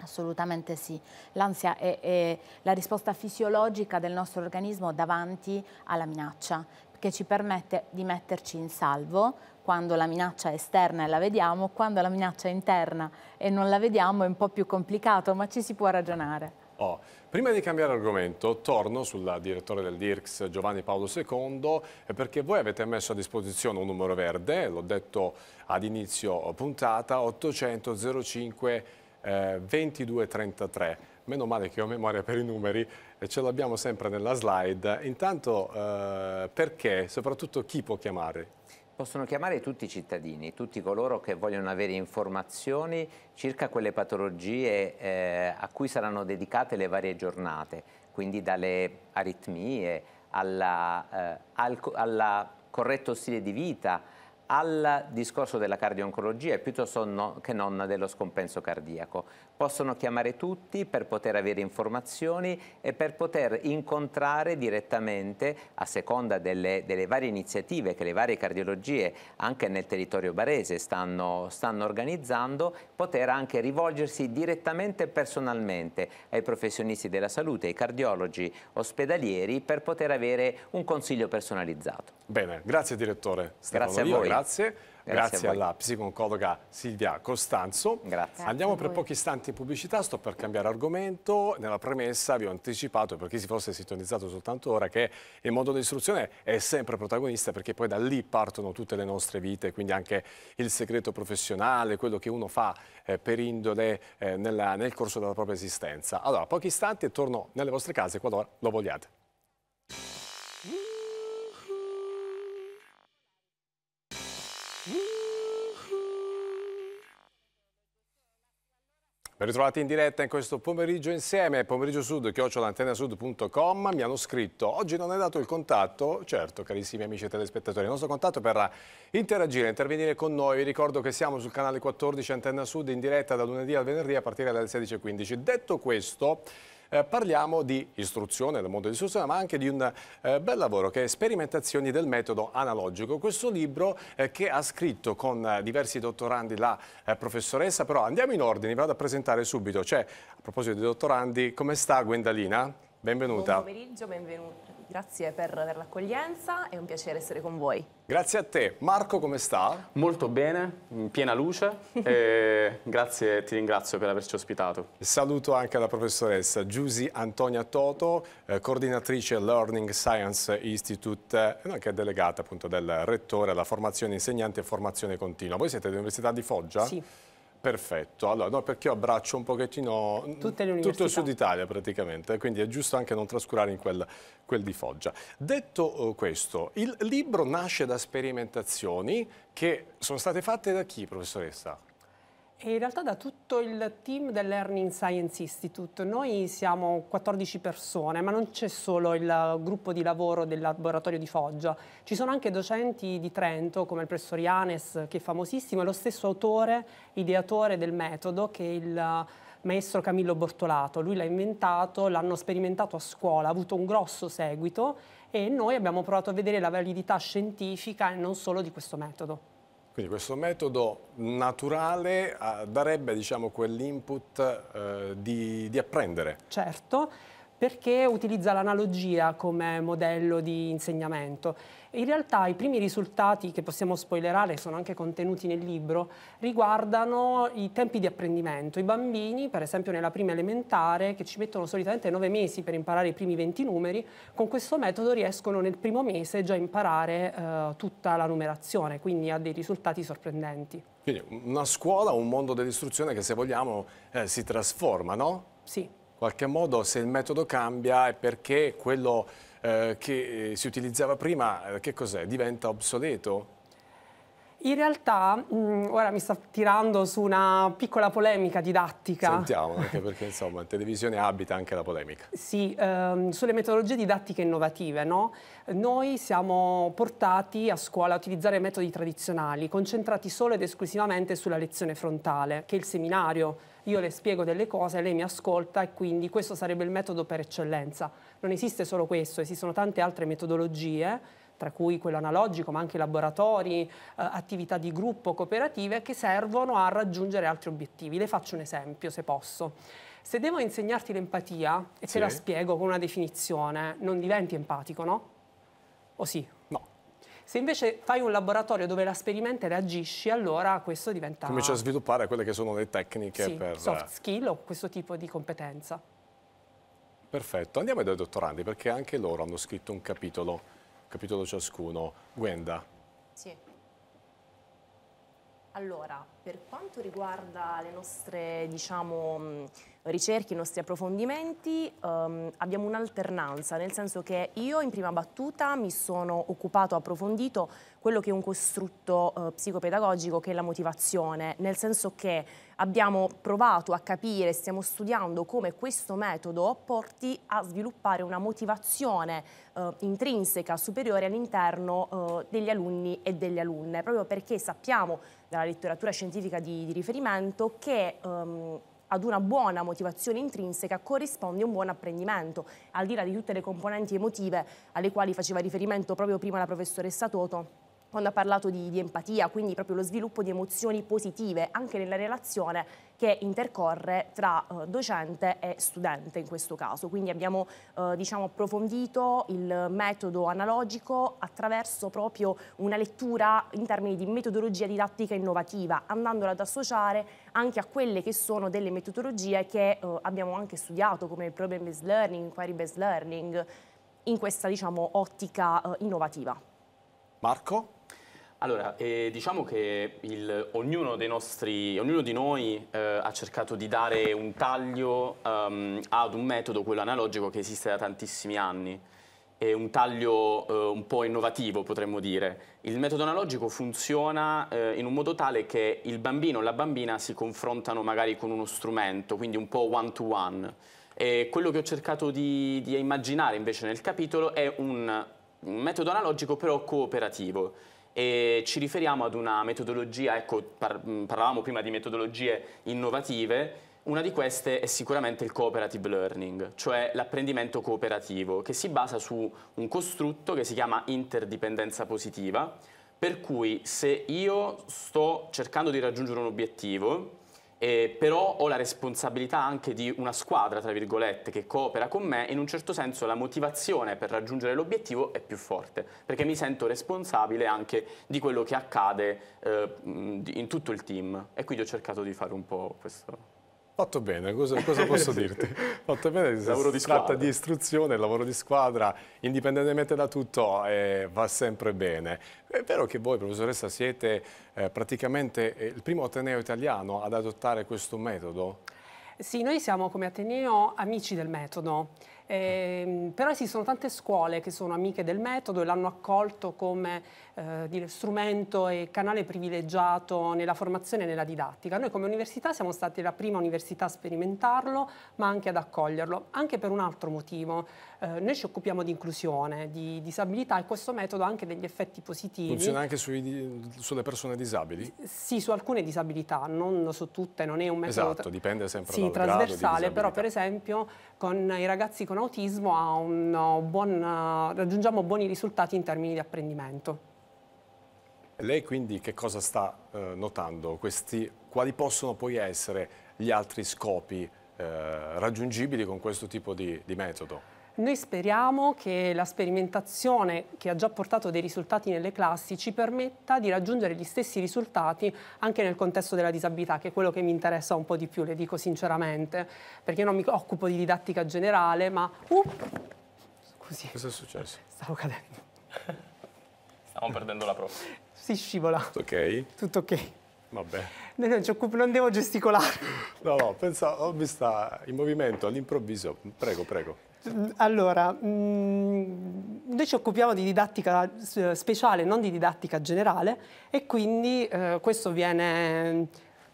Assolutamente sì, l'ansia è, è la risposta fisiologica del nostro organismo davanti alla minaccia che ci permette di metterci in salvo quando la minaccia è esterna e la vediamo, quando la minaccia è interna e non la vediamo è un po' più complicato, ma ci si può ragionare. Oh. Prima di cambiare argomento, torno sul direttore del DIRCS Giovanni Paolo II eh, perché voi avete messo a disposizione un numero verde, l'ho detto ad inizio puntata, 800 05 2233. Meno male che ho memoria per i numeri e ce l'abbiamo sempre nella slide. Intanto eh, perché, soprattutto chi può chiamare? Possono chiamare tutti i cittadini, tutti coloro che vogliono avere informazioni circa quelle patologie eh, a cui saranno dedicate le varie giornate, quindi dalle aritmie alla, eh, al alla corretto stile di vita, al discorso della cardio-oncologia piuttosto no, che non dello scompenso cardiaco. Possono chiamare tutti per poter avere informazioni e per poter incontrare direttamente, a seconda delle, delle varie iniziative che le varie cardiologie anche nel territorio barese stanno, stanno organizzando, poter anche rivolgersi direttamente e personalmente ai professionisti della salute, ai cardiologi ospedalieri per poter avere un consiglio personalizzato. Bene, grazie direttore. Stefano grazie a voi. Grazie. Grazie, Grazie alla psiconcologa Silvia Costanzo. Grazie. Andiamo Grazie per pochi istanti in pubblicità, sto per cambiare argomento. Nella premessa vi ho anticipato, per chi si fosse sintonizzato soltanto ora, che il mondo dell'istruzione è sempre protagonista perché poi da lì partono tutte le nostre vite, quindi anche il segreto professionale, quello che uno fa eh, per indole eh, nella, nel corso della propria esistenza. Allora, pochi istanti e torno nelle vostre case qualora lo vogliate. Ben ritrovati in diretta in questo pomeriggio insieme, pomeriggio sud, chiocciolantennasud.com, mi hanno scritto, oggi non è dato il contatto, certo carissimi amici telespettatori, il nostro contatto per interagire, intervenire con noi, vi ricordo che siamo sul canale 14 Antenna Sud in diretta da lunedì al venerdì a partire dalle 16.15. Detto questo, eh, parliamo di istruzione, del mondo di istruzione, ma anche di un eh, bel lavoro che è Sperimentazioni del metodo analogico. Questo libro eh, che ha scritto con eh, diversi dottorandi la eh, professoressa, però andiamo in ordine, vado a presentare subito. Cioè, a proposito dei dottorandi, come sta Gwendalina? Benvenuta. Buon pomeriggio, benvenuta. Grazie per, per l'accoglienza, è un piacere essere con voi. Grazie a te. Marco come sta? Molto bene, in piena luce. [laughs] e grazie, ti ringrazio per averci ospitato. Saluto anche la professoressa Giusy Antonia Toto, eh, coordinatrice Learning Science Institute, eh, che è delegata appunto del rettore alla formazione insegnante e formazione continua. Voi siete dell'Università di Foggia? Sì. Perfetto, allora no, perché io abbraccio un pochettino tutto il sud Italia praticamente, quindi è giusto anche non trascurare in quel, quel di Foggia. Detto eh, questo, il libro nasce da sperimentazioni che sono state fatte da chi, professoressa? E in realtà da tutto il team del Learning Science Institute noi siamo 14 persone, ma non c'è solo il gruppo di lavoro del laboratorio di Foggia, ci sono anche docenti di Trento come il professor Ianes che è famosissimo e lo stesso autore, ideatore del metodo che è il maestro Camillo Bortolato, lui l'ha inventato, l'hanno sperimentato a scuola, ha avuto un grosso seguito e noi abbiamo provato a vedere la validità scientifica e non solo di questo metodo. Quindi questo metodo naturale eh, darebbe diciamo, quell'input eh, di, di apprendere. Certo, perché utilizza l'analogia come modello di insegnamento in realtà i primi risultati che possiamo spoilerare, sono anche contenuti nel libro, riguardano i tempi di apprendimento. I bambini, per esempio nella prima elementare, che ci mettono solitamente nove mesi per imparare i primi 20 numeri, con questo metodo riescono nel primo mese già a imparare eh, tutta la numerazione, quindi ha dei risultati sorprendenti. Quindi una scuola, un mondo dell'istruzione che se vogliamo eh, si trasforma, no? Sì. In qualche modo se il metodo cambia è perché quello eh, che eh, si utilizzava prima, eh, che cos'è? Diventa obsoleto? In realtà, mh, mm, ora mi sta tirando su una piccola polemica didattica. Sentiamo, anche perché insomma in televisione abita anche la polemica. Sì, ehm, sulle metodologie didattiche innovative, no? Noi siamo portati a scuola a utilizzare metodi tradizionali, concentrati solo ed esclusivamente sulla lezione frontale, che è il seminario. Io le spiego delle cose, lei mi ascolta e quindi questo sarebbe il metodo per eccellenza. Non esiste solo questo, esistono tante altre metodologie tra cui quello analogico, ma anche laboratori, eh, attività di gruppo, cooperative, che servono a raggiungere altri obiettivi. Le faccio un esempio, se posso. Se devo insegnarti l'empatia e sì. te la spiego con una definizione, non diventi empatico, no? O sì? No. Se invece fai un laboratorio dove la sperimenta e reagisci, allora questo diventa... Cominci a sviluppare quelle che sono le tecniche sì, per... soft skill o questo tipo di competenza. Perfetto. Andiamo ai dottorandi, perché anche loro hanno scritto un capitolo capitolo ciascuno. Gwenda. Sì. Allora, per quanto riguarda le nostre diciamo, ricerche, i nostri approfondimenti, ehm, abbiamo un'alternanza, nel senso che io in prima battuta mi sono occupato, approfondito quello che è un costrutto eh, psicopedagogico che è la motivazione, nel senso che abbiamo provato a capire, stiamo studiando come questo metodo porti a sviluppare una motivazione eh, intrinseca superiore all'interno eh, degli alunni e delle alunne, proprio perché sappiamo dalla letteratura scientifica di, di riferimento che ehm, ad una buona motivazione intrinseca corrisponde un buon apprendimento, al di là di tutte le componenti emotive alle quali faceva riferimento proprio prima la professoressa Toto quando ha parlato di, di empatia, quindi proprio lo sviluppo di emozioni positive anche nella relazione che intercorre tra eh, docente e studente in questo caso. Quindi abbiamo eh, diciamo, approfondito il metodo analogico attraverso proprio una lettura in termini di metodologia didattica innovativa, andandola ad associare anche a quelle che sono delle metodologie che eh, abbiamo anche studiato come il problem based learning, query based learning, in questa diciamo, ottica eh, innovativa. Marco? Allora, eh, diciamo che il, ognuno, nostri, ognuno, di noi eh, ha cercato di dare un taglio um, ad un metodo, quello analogico, che esiste da tantissimi anni. È un taglio eh, un po' innovativo, potremmo dire. Il metodo analogico funziona eh, in un modo tale che il bambino o la bambina si confrontano magari con uno strumento, quindi un po' one-to-one. One. E quello che ho cercato di, di immaginare invece nel capitolo è un, un metodo analogico però cooperativo e ci riferiamo ad una metodologia, ecco, par mm, parlavamo prima di metodologie innovative, una di queste è sicuramente il cooperative learning, cioè l'apprendimento cooperativo, che si basa su un costrutto che si chiama interdipendenza positiva, per cui se io sto cercando di raggiungere un obiettivo, eh, però ho la responsabilità anche di una squadra, tra virgolette, che coopera con me in un certo senso la motivazione per raggiungere l'obiettivo è più forte, perché mi sento responsabile anche di quello che accade eh, in tutto il team e quindi ho cercato di fare un po' questo. Fatto bene, cosa, cosa posso [laughs] dirti? Fatto bene, si lavoro di tratta di istruzione, lavoro di squadra, indipendentemente da tutto eh, va sempre bene. È vero che voi, professoressa, siete eh, praticamente eh, il primo Ateneo italiano ad adottare questo metodo? Sì, noi siamo come Ateneo amici del metodo. Eh, però ci sono tante scuole che sono amiche del metodo e l'hanno accolto come eh, strumento e canale privilegiato nella formazione e nella didattica. Noi come università siamo stati la prima università a sperimentarlo, ma anche ad accoglierlo, anche per un altro motivo. Eh, noi ci occupiamo di inclusione, di disabilità e questo metodo ha anche degli effetti positivi. Funziona anche sui, sulle persone disabili? Sì, su alcune disabilità, non su tutte, non è un metodo... Esatto, dipende sempre sì, dal trasversale, però per esempio con i ragazzi con autismo un buon, raggiungiamo buoni risultati in termini di apprendimento. Lei quindi che cosa sta eh, notando? Questi, quali possono poi essere gli altri scopi eh, raggiungibili con questo tipo di, di metodo? Noi speriamo che la sperimentazione che ha già portato dei risultati nelle classi ci permetta di raggiungere gli stessi risultati anche nel contesto della disabilità, che è quello che mi interessa un po' di più, le dico sinceramente, perché io non mi occupo di didattica generale, ma... Uh, scusi. Cosa è successo? Stavo cadendo. [laughs] Stiamo perdendo la prof. Si scivola. Tutto ok? Tutto ok. Vabbè. No, non, non devo gesticolare. No, no, pensavo, ho visto il movimento all'improvviso. Prego, prego. Allora, mh, mm, noi ci occupiamo di didattica eh, speciale, non di didattica generale, e quindi eh, questo viene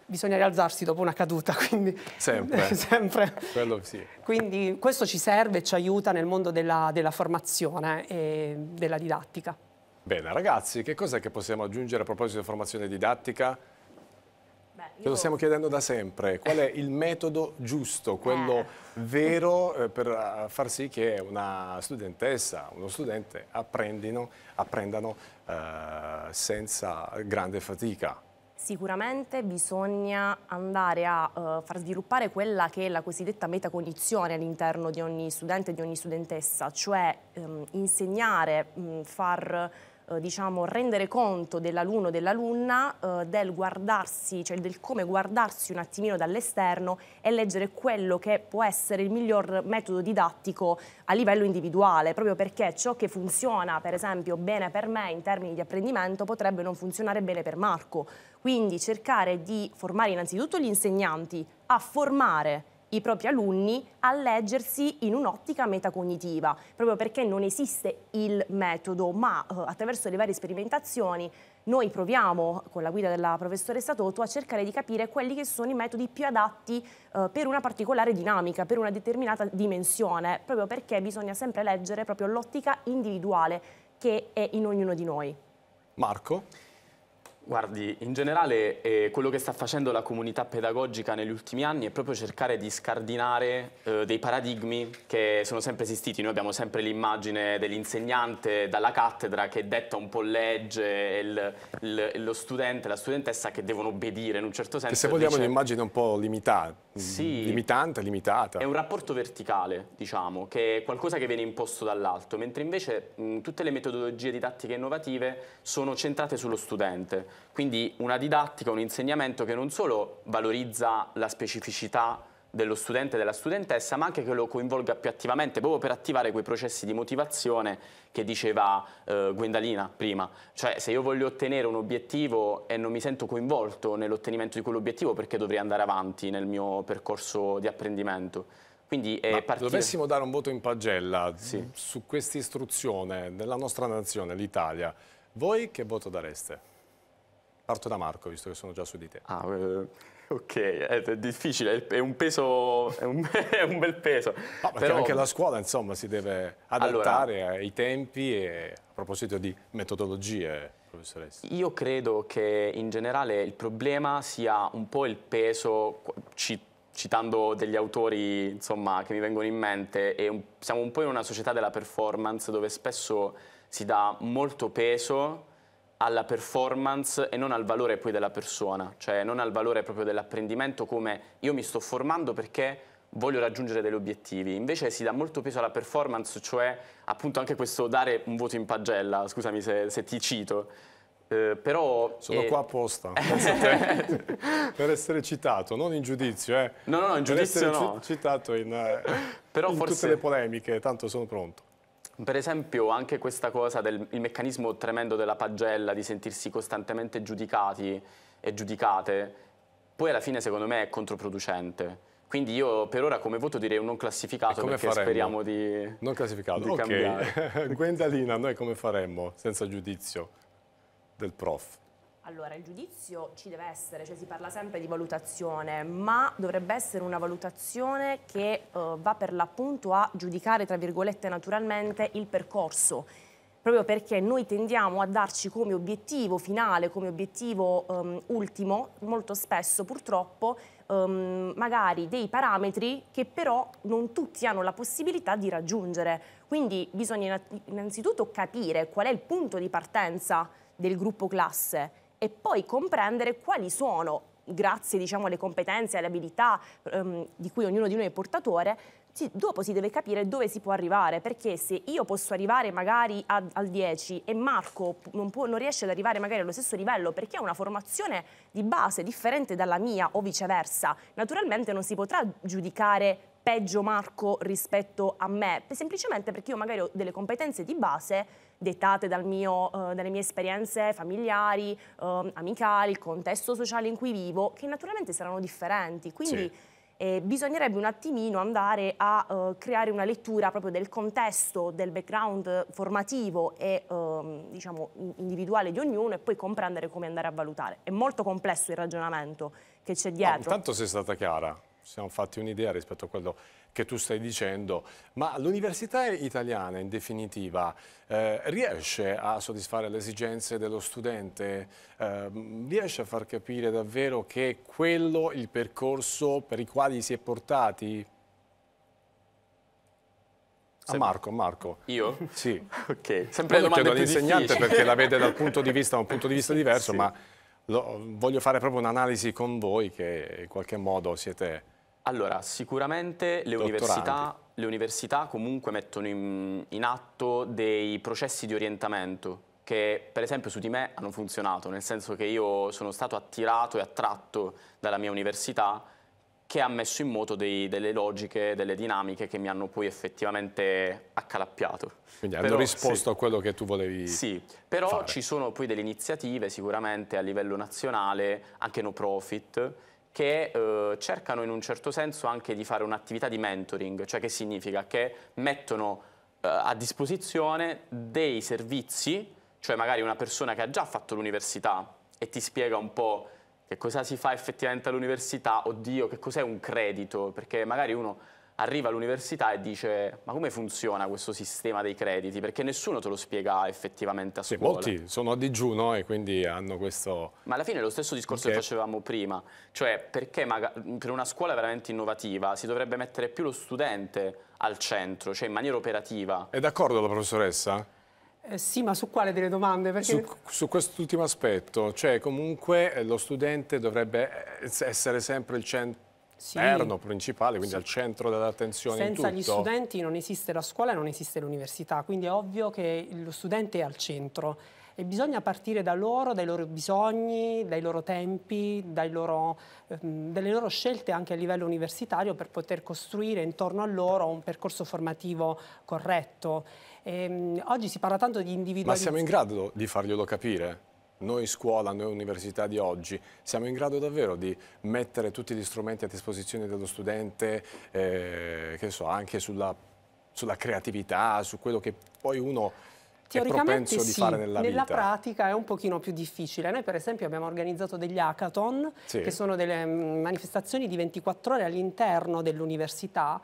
bisogna rialzarsi dopo una caduta, [laughs] quindi sempre. [laughs] sempre. Quello sì. Quindi questo ci serve, e ci aiuta nel mondo della, della formazione e della didattica. Bene, ragazzi, che cos'è che possiamo aggiungere a proposito di formazione didattica? Beh, io... Lo stiamo chiedendo da sempre, qual è il metodo giusto, quello eh. vero eh, per eh, far sì che una studentessa, uno studente apprendino, apprendano eh, senza grande fatica? Sicuramente bisogna andare a uh, far sviluppare quella che è la cosiddetta metacognizione all'interno di ogni studente e di ogni studentessa, cioè um, insegnare, um, far eh, diciamo, rendere conto dell'alunno o dell'alunna eh, del guardarsi, cioè del come guardarsi un attimino dall'esterno e leggere quello che può essere il miglior metodo didattico a livello individuale, proprio perché ciò che funziona per esempio bene per me in termini di apprendimento potrebbe non funzionare bene per Marco. Quindi cercare di formare innanzitutto gli insegnanti a formare i propri alunni a leggersi in un'ottica metacognitiva, proprio perché non esiste il metodo, ma eh, attraverso le varie sperimentazioni noi proviamo, con la guida della professoressa Toto, a cercare di capire quelli che sono i metodi più adatti eh, per una particolare dinamica, per una determinata dimensione, proprio perché bisogna sempre leggere proprio l'ottica individuale che è in ognuno di noi. Marco? Guardi, in generale eh, quello che sta facendo la comunità pedagogica negli ultimi anni è proprio cercare di scardinare eh, dei paradigmi che sono sempre esistiti. Noi abbiamo sempre l'immagine dell'insegnante dalla cattedra che detta un po' legge il, il, lo studente, la studentessa che devono obbedire in un certo senso. Che se vogliamo dice... un'immagine un po' limitata, sì, limitante, limitata. È un rapporto verticale, diciamo, che è qualcosa che viene imposto dall'alto, mentre invece mh, tutte le metodologie didattiche innovative sono centrate sullo studente. Quindi una didattica, un insegnamento che non solo valorizza la specificità dello studente e della studentessa, ma anche che lo coinvolga più attivamente, proprio per attivare quei processi di motivazione che diceva eh, Gwendalina prima. Cioè, se io voglio ottenere un obiettivo e non mi sento coinvolto nell'ottenimento di quell'obiettivo, perché dovrei andare avanti nel mio percorso di apprendimento? Quindi è Ma partire... dovessimo dare un voto in pagella sì. su questa istruzione della nostra nazione, l'Italia, voi che voto dareste? Parto da Marco, visto che sono già su di te. Ah, eh, ok, è difficile, è un peso, è un, [laughs] è un bel peso. No, Però... anche la scuola, insomma, si deve adattare allora... ai tempi e a proposito di metodologie. professoressa. Io credo che in generale il problema sia un po' il peso, citando degli autori insomma, che mi vengono in mente, un, siamo un po' in una società della performance dove spesso si dà molto peso alla performance e non al valore poi della persona, cioè non al valore proprio dell'apprendimento come io mi sto formando perché voglio raggiungere degli obiettivi. Invece si dà molto peso alla performance, cioè appunto anche questo dare un voto in pagella, scusami se, se ti cito. Eh, però, Sono eh... qua apposta [laughs] per essere citato, non in giudizio, eh. no, no, no, in per essere no. citato in, eh, però in forse... tutte le polemiche, tanto sono pronto. Per esempio anche questa cosa del meccanismo tremendo della pagella, di sentirsi costantemente giudicati e giudicate, poi alla fine secondo me è controproducente. Quindi io per ora come voto direi un non classificato perché faremmo? speriamo di Non classificato, di ok. [laughs] Gwendalina, noi come faremmo senza giudizio del prof? Allora, il giudizio ci deve essere, cioè si parla sempre di valutazione, ma dovrebbe essere una valutazione che eh, va per l'appunto a giudicare, tra virgolette, naturalmente il percorso proprio perché noi tendiamo a darci come obiettivo finale, come obiettivo um, ultimo, molto spesso purtroppo, um, magari dei parametri che però non tutti hanno la possibilità di raggiungere. Quindi bisogna innanzitutto capire qual è il punto di partenza del gruppo classe e poi comprendere quali sono grazie diciamo, alle competenze, alle abilità ehm, di cui ognuno di noi è portatore, si, dopo si deve capire dove si può arrivare, perché se io posso arrivare magari ad, al 10 e Marco non, può, non, riesce ad arrivare magari allo stesso livello perché ha una formazione di base differente dalla mia o viceversa, naturalmente non si potrà giudicare peggio Marco rispetto a me, semplicemente perché io magari ho delle competenze di base dettate dal mio, eh, dalle mie esperienze familiari, eh, amicali, il contesto sociale in cui vivo, che naturalmente saranno differenti. Quindi sì. eh, bisognerebbe un attimino andare a eh, creare una lettura proprio del contesto, del background formativo e ehm, diciamo, individuale di ognuno e poi comprendere come andare a valutare. È molto complesso il ragionamento che c'è dietro. No, intanto sei stata chiara siamo fatti un'idea rispetto a quello che tu stai dicendo, ma l'università italiana in definitiva eh, riesce a soddisfare le esigenze dello studente? Eh, riesce a far capire davvero che è quello il percorso per il quale si è portati? A ah, Marco, Marco. Io? Sì. [laughs] Ok. Sempre Poi domande chiedo all'insegnante perché la vede dal punto di vista, un punto di vista diverso, sì. ma lo, voglio fare proprio un'analisi con voi che in qualche modo siete... Allora, sicuramente le università, le università, comunque mettono in, in atto dei processi di orientamento che per esempio su di me hanno funzionato, nel senso che io sono stato attirato e attratto dalla mia università che ha messo in moto dei, delle logiche, delle dinamiche che mi hanno poi effettivamente accalappiato. Quindi hanno però, risposto sì. a quello che tu volevi Sì, però fare. ci sono poi delle iniziative sicuramente a livello nazionale, anche no profit, che eh, cercano in un certo senso anche di fare un'attività di mentoring, cioè che significa che mettono eh, a disposizione dei servizi, cioè magari una persona che ha già fatto l'università e ti spiega un po' che cosa si fa effettivamente all'università, oddio, che cos'è un credito, perché magari uno arriva all'università e dice ma come funziona questo sistema dei crediti? Perché nessuno te lo spiega effettivamente a scuola. Sì, molti sono a digiuno e quindi hanno questo... Ma alla fine è lo stesso discorso okay. che facevamo prima, cioè perché per una scuola veramente innovativa si dovrebbe mettere più lo studente al centro, cioè in maniera operativa. È d'accordo la professoressa? Eh sì, ma su quale delle domande? Perché... Su, su quest'ultimo aspetto, cioè comunque eh, lo studente dovrebbe eh, essere sempre il centro sì. principale, quindi sì. al centro dell'attenzione in Senza gli studenti non esiste la scuola e non esiste l'università, quindi è ovvio che lo studente è al centro e bisogna partire da loro, dai loro bisogni, dai loro tempi, dai loro, ehm, dalle loro scelte anche a livello universitario per poter costruire intorno a loro un percorso formativo corretto. Ehm, oggi si parla tanto di individualità. Ma siamo in grado di farglielo capire? Noi scuola, noi università di oggi, siamo in grado davvero di mettere tutti gli strumenti a disposizione dello studente, eh, che so, anche sulla, sulla creatività, su quello che poi uno teoricamente sì, nella, nella pratica è un pochino più difficile. Noi per esempio abbiamo organizzato degli hackathon, sì. che sono delle mm, manifestazioni di 24 ore all'interno dell'università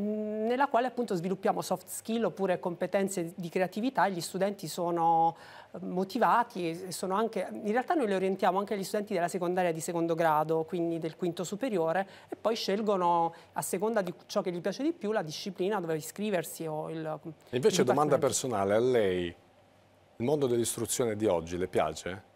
nella quale appunto sviluppiamo soft skill oppure competenze di creatività e gli studenti sono eh, motivati e sono anche, in realtà noi li orientiamo anche agli studenti della secondaria di secondo grado, quindi del quinto superiore e poi scelgono a seconda di ciò che gli piace di più la disciplina dove iscriversi o il... Mm, invece domanda personale, a lei il mondo dell'istruzione di oggi le piace?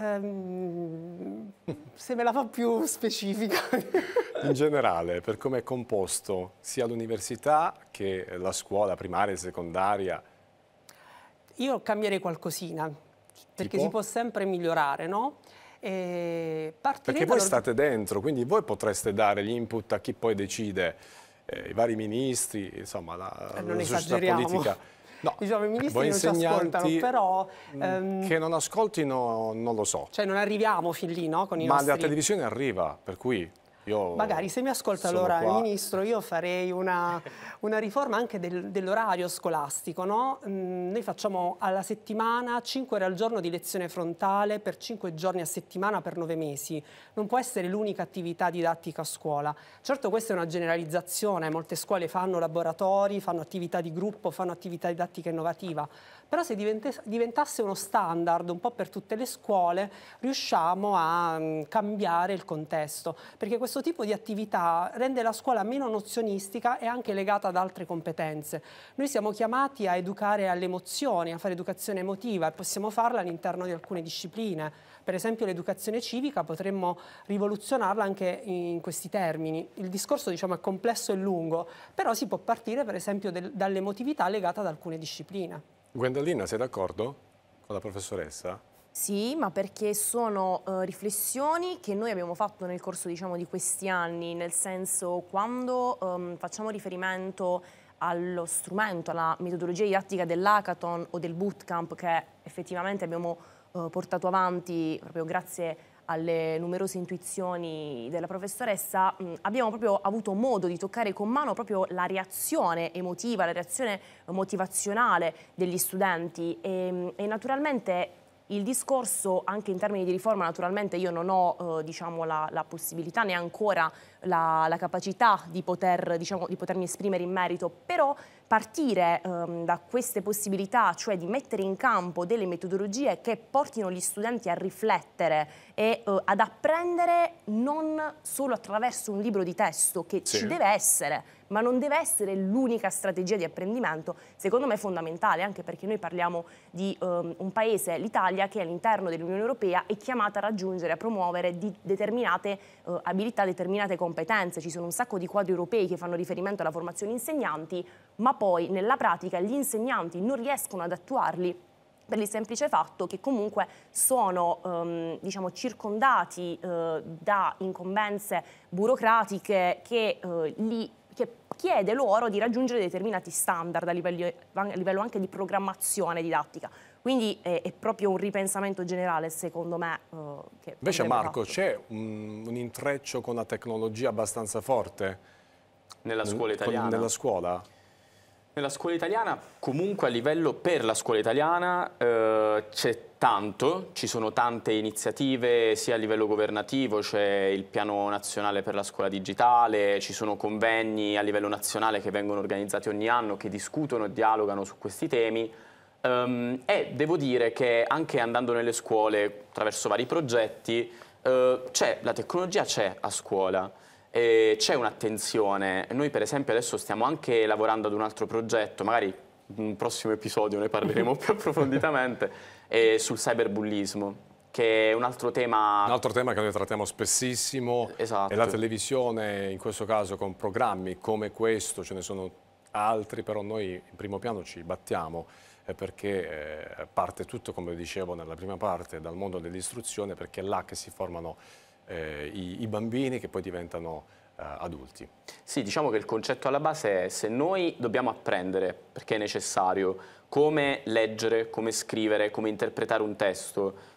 Um, se me la fa più specifica. [laughs] In generale, per come è composto sia l'università che la scuola primaria e secondaria? Io cambierei qualcosina, tipo? perché si può sempre migliorare, no? E perché voi state dentro, quindi voi potreste dare gli input a chi poi decide, eh, i vari ministri, insomma la, eh, la società politica No. Diciamo, I ministri Voi non ci ascoltano, però... Mm, ehm... Che non ascoltino, non lo so. Cioè non arriviamo fin lì, no? Con i Ma nostri... la televisione arriva, per cui io Magari se mi ascolta allora qua... Ministro io farei una, una riforma anche del, dell'orario scolastico. No? Mm, noi facciamo alla settimana 5 ore al giorno di lezione frontale per 5 giorni a settimana per 9 mesi. Non può essere l'unica attività didattica a scuola. Certo questa è una generalizzazione, molte scuole fanno laboratori, fanno attività di gruppo, fanno attività didattica innovativa però se diventasse uno standard un po' per tutte le scuole riusciamo a mm, cambiare il contesto, perché questo tipo di attività rende la scuola meno nozionistica e anche legata ad altre competenze. Noi siamo chiamati a educare alle emozioni, a fare educazione emotiva e possiamo farla all'interno di alcune discipline, per esempio l'educazione civica potremmo rivoluzionarla anche in questi termini. Il discorso diciamo, è complesso e lungo, però si può partire per esempio dall'emotività legata ad alcune discipline. Gwendolina, sei d'accordo con la professoressa? Sì, ma perché sono uh, riflessioni che noi abbiamo fatto nel corso diciamo, di questi anni, nel senso quando um, facciamo riferimento allo strumento, alla metodologia didattica dell'hackathon o del bootcamp che effettivamente abbiamo uh, portato avanti proprio grazie a alle numerose intuizioni della professoressa, mm, abbiamo proprio avuto modo di toccare con mano proprio la reazione emotiva, la reazione motivazionale degli studenti e, mm, e naturalmente il discorso anche in termini di riforma, naturalmente io non ho eh, diciamo, la, la, possibilità né ancora la, la capacità di, poter, diciamo, di, potermi esprimere in merito, però partire ehm, da queste possibilità, cioè di mettere in campo delle metodologie che portino gli studenti a riflettere e eh, ad apprendere non solo attraverso un libro di testo che sì. ci deve essere, ma non deve essere l'unica strategia di apprendimento, secondo me fondamentale, anche perché noi parliamo di um, un paese, l'Italia, che all'interno dell'Unione Europea è chiamata a raggiungere, a promuovere determinate uh, abilità, determinate competenze. Ci sono un sacco di quadri europei che fanno riferimento alla formazione insegnanti, ma poi nella pratica gli insegnanti non riescono ad attuarli per il semplice fatto che comunque sono ehm, diciamo, circondati eh, da incombenze burocratiche che eh, li chiede loro di raggiungere determinati standard a livello, a livello anche di programmazione didattica. Quindi è, eh, è, proprio un ripensamento generale, secondo me. Eh, Invece Marco, c'è un, un, intreccio con la tecnologia abbastanza forte? Nella scuola italiana? Con, nella scuola? Nella scuola italiana, comunque a livello per la scuola italiana, eh, c'è tanto, ci sono tante iniziative sia a livello governativo, c'è il piano nazionale per la scuola digitale, ci sono convegni a livello nazionale che vengono organizzati ogni anno, che discutono e dialogano su questi temi. Um, e devo dire che anche andando nelle scuole attraverso vari progetti, eh, la tecnologia c'è a scuola eh, c'è un'attenzione. Noi per esempio adesso stiamo anche lavorando ad un altro progetto, magari un prossimo episodio ne parleremo più [laughs] approfonditamente, eh, sul cyberbullismo che è un altro tema... Un altro tema che noi trattiamo spessissimo esatto. e la esatto. televisione, in questo caso con programmi come questo, ce ne sono altri, però noi in primo piano ci battiamo eh, perché eh, parte tutto, come dicevo nella prima parte, dal mondo dell'istruzione, perché è là che si formano eh, i, i, bambini che poi diventano eh, adulti. Sì, diciamo che il concetto alla base è se noi dobbiamo apprendere, perché è necessario, come leggere, come scrivere, come interpretare un testo,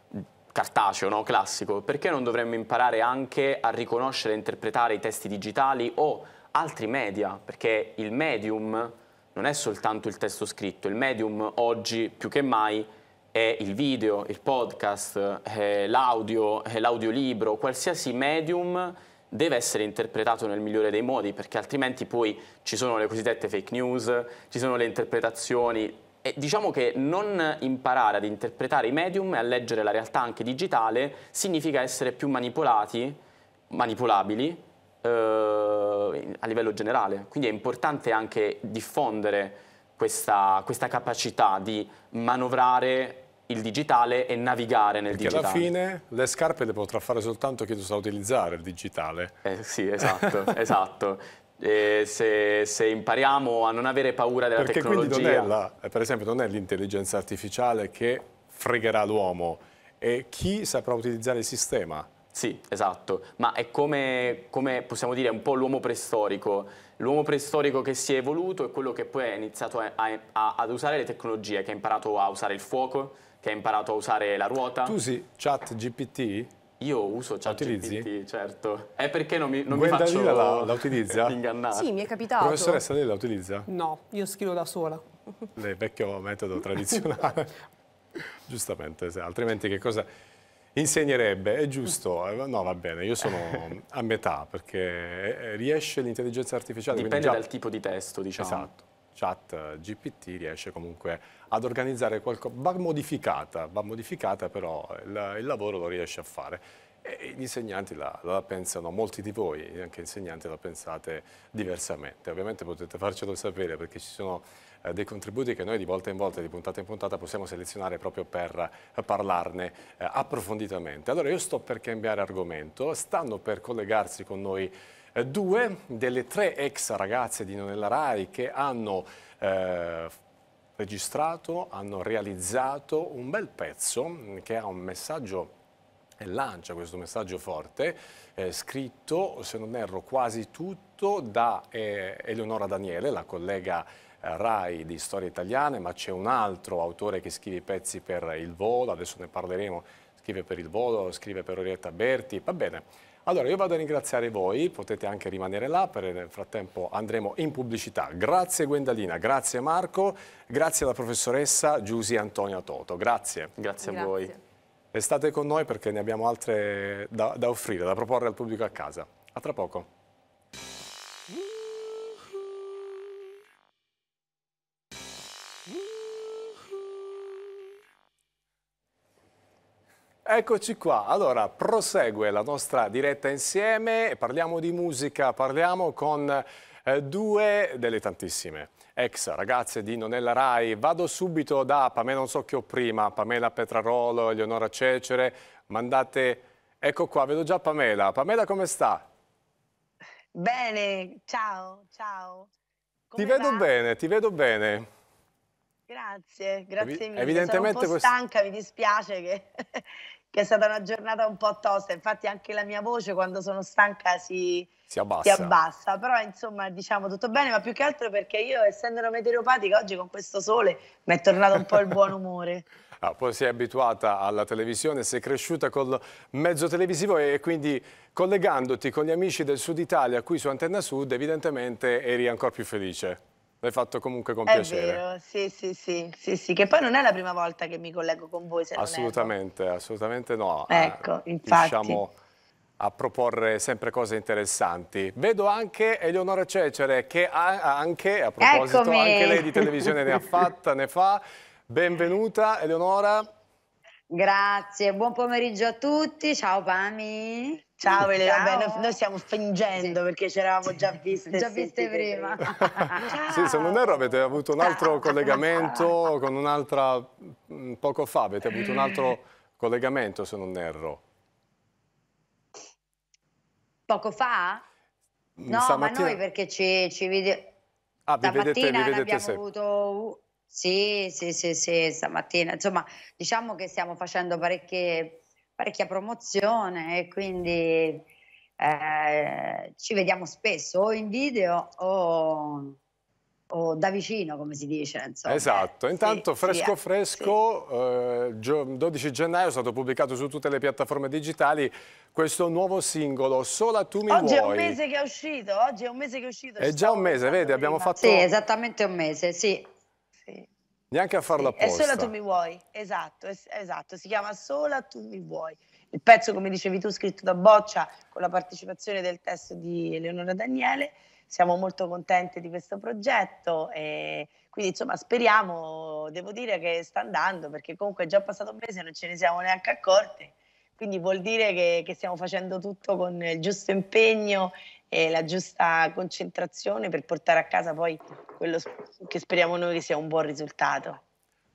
cartaceo, no? classico, perché non dovremmo imparare anche a riconoscere e interpretare i testi digitali o altri media? Perché il medium non è soltanto il testo scritto, il medium oggi più che mai è è il video, il podcast, è l'audio, è l'audiolibro, qualsiasi medium deve essere interpretato nel migliore dei modi, perché altrimenti poi ci sono le cosiddette fake news, ci sono le interpretazioni. E diciamo che non imparare ad interpretare i medium e a leggere la realtà anche digitale significa essere più manipolati, manipolabili eh, a livello generale. Quindi è importante anche diffondere questa, questa capacità di manovrare il digitale e navigare nel Perché digitale. alla fine le scarpe le potrà fare soltanto chi lo sa utilizzare il digitale. Eh, sì, esatto, [laughs] esatto. Se, se, impariamo a non avere paura della Perché tecnologia... Perché quindi non è la, eh, per esempio non è l'intelligenza artificiale che fregherà l'uomo, è chi saprà utilizzare il sistema. Sì, esatto, ma è come, come possiamo dire un po' l'uomo preistorico. L'uomo preistorico che si è evoluto è quello che poi ha iniziato a, a, ad usare le tecnologie, che ha imparato a usare il fuoco, che ha imparato a usare la ruota. Tu usi chat GPT? Io uso ChatGPT, certo. È perché non mi, non mi faccio la, la utilizza? [laughs] ingannare. Sì, mi è capitato. Professoressa, lei la utilizza? No, io scrivo da sola. Lei vecchio metodo tradizionale. [laughs] Giustamente, altrimenti che cosa insegnerebbe? È giusto? Eh, no, va bene, io sono a metà perché eh, riesce l'intelligenza artificiale. Dipende già... dal tipo di testo, diciamo. Esatto chat eh, GPT riesce comunque ad organizzare qualcosa, va modificata, va modificata però il, il lavoro lo riesce a fare. E gli insegnanti la, la, pensano, molti di voi, anche insegnanti, la pensate diversamente. Ovviamente potete farcelo sapere perché ci sono eh, dei contributi che noi di volta in volta, di puntata in puntata, possiamo selezionare proprio per parlarne eh, approfonditamente. Allora io sto per cambiare argomento, stanno per collegarsi con noi eh, due delle tre ex ragazze di Nonella Rai che hanno eh, registrato, hanno realizzato un bel pezzo mm, che ha un messaggio e lancia questo messaggio forte, eh, scritto, se non erro, quasi tutto da eh, Eleonora Daniele, la collega eh, Rai di Storie Italiane, ma c'è un altro autore che scrive i pezzi per Il Volo, adesso ne parleremo, scrive per Il Volo, scrive per Orietta Berti, va bene. Allora io vado a ringraziare voi, potete anche rimanere là, per nel frattempo andremo in pubblicità. Grazie Gwendalina, grazie Marco, grazie alla professoressa Giusy Antonio Toto, grazie. Grazie a grazie. voi. E state con noi perché ne abbiamo altre da, da offrire, da proporre al pubblico a casa. A tra poco. Eccoci qua, allora prosegue la nostra diretta insieme, parliamo di musica, parliamo con eh, due delle tantissime ex ragazze di Nonella Rai. Vado subito da Pamela, non so chi ho prima, Pamela Petrarolo, Eleonora Cecere, mandate, ecco qua, vedo già Pamela. Pamela come sta? Bene, ciao, ciao. Come ti va? vedo bene, ti vedo bene. Grazie, grazie mille. Evidentemente sono un po' stanca, mi dispiace che che è stata una giornata un po' tosta, infatti anche la mia voce quando sono stanca si, si, abbassa. si abbassa, però insomma diciamo tutto bene, ma più che altro perché io essendo una meteoropatica oggi con questo sole mi è tornato un po' il buon umore. [laughs] Ah, poi sei abituata alla televisione, sei cresciuta col mezzo televisivo e quindi collegandoti con gli amici del Sud Italia qui su Antenna Sud evidentemente eri ancora più felice. L'hai fatto comunque con è piacere. Vero, sì, sì, sì, sì, sì, che poi non è la prima volta che mi collego con voi. Se assolutamente, assolutamente no. Ah, ecco, eh, infatti. Riusciamo a proporre sempre cose interessanti. Vedo anche Eleonora Cecere che ha anche, a proposito, Eccomi. anche lei di televisione ne ha fatta, ne fa. [laughs] Benvenuta Eleonora. Grazie, buon pomeriggio a tutti. Ciao Pami. Ciao Elena, Vabbè, noi stiamo fingendo sì. perché ci eravamo già viste. già viste prima. [laughs] sì, se non erro avete avuto un altro collegamento con un'altra... Mm, poco fa avete avuto un altro collegamento, se non erro. Poco fa? Mm, no, Stamattina... ma noi perché ci, ci vide... ah, vi vedete, vi vedete sempre. avuto sì, sì, sì, sì, stamattina. Insomma, diciamo che stiamo facendo parecchia promozione e quindi eh, ci vediamo spesso o in video o, o, da vicino, come si dice. Insomma. Esatto, intanto sì, fresco eh, sì, fresco, sì. Eh, 12 gennaio è stato pubblicato su tutte le piattaforme digitali questo nuovo singolo, Sola tu mi oggi vuoi. Oggi è un mese che è uscito, oggi è un mese che è uscito. È già un mese, vedi, prima. abbiamo fatto... Sì, esattamente un mese, sì. Neanche a farla sì, apposta. È sola tu mi vuoi, esatto, es- esatto, si chiama Sola tu mi vuoi. Il pezzo, come dicevi tu, scritto da Boccia con la partecipazione del testo di Eleonora Daniele. Siamo molto contenti di questo progetto e quindi insomma speriamo, devo dire che sta andando perché comunque è già passato un mese e non ce ne siamo neanche accorti quindi vuol dire che, che, stiamo facendo tutto con il giusto impegno e la giusta concentrazione per portare a casa poi quello che speriamo noi che sia un buon risultato.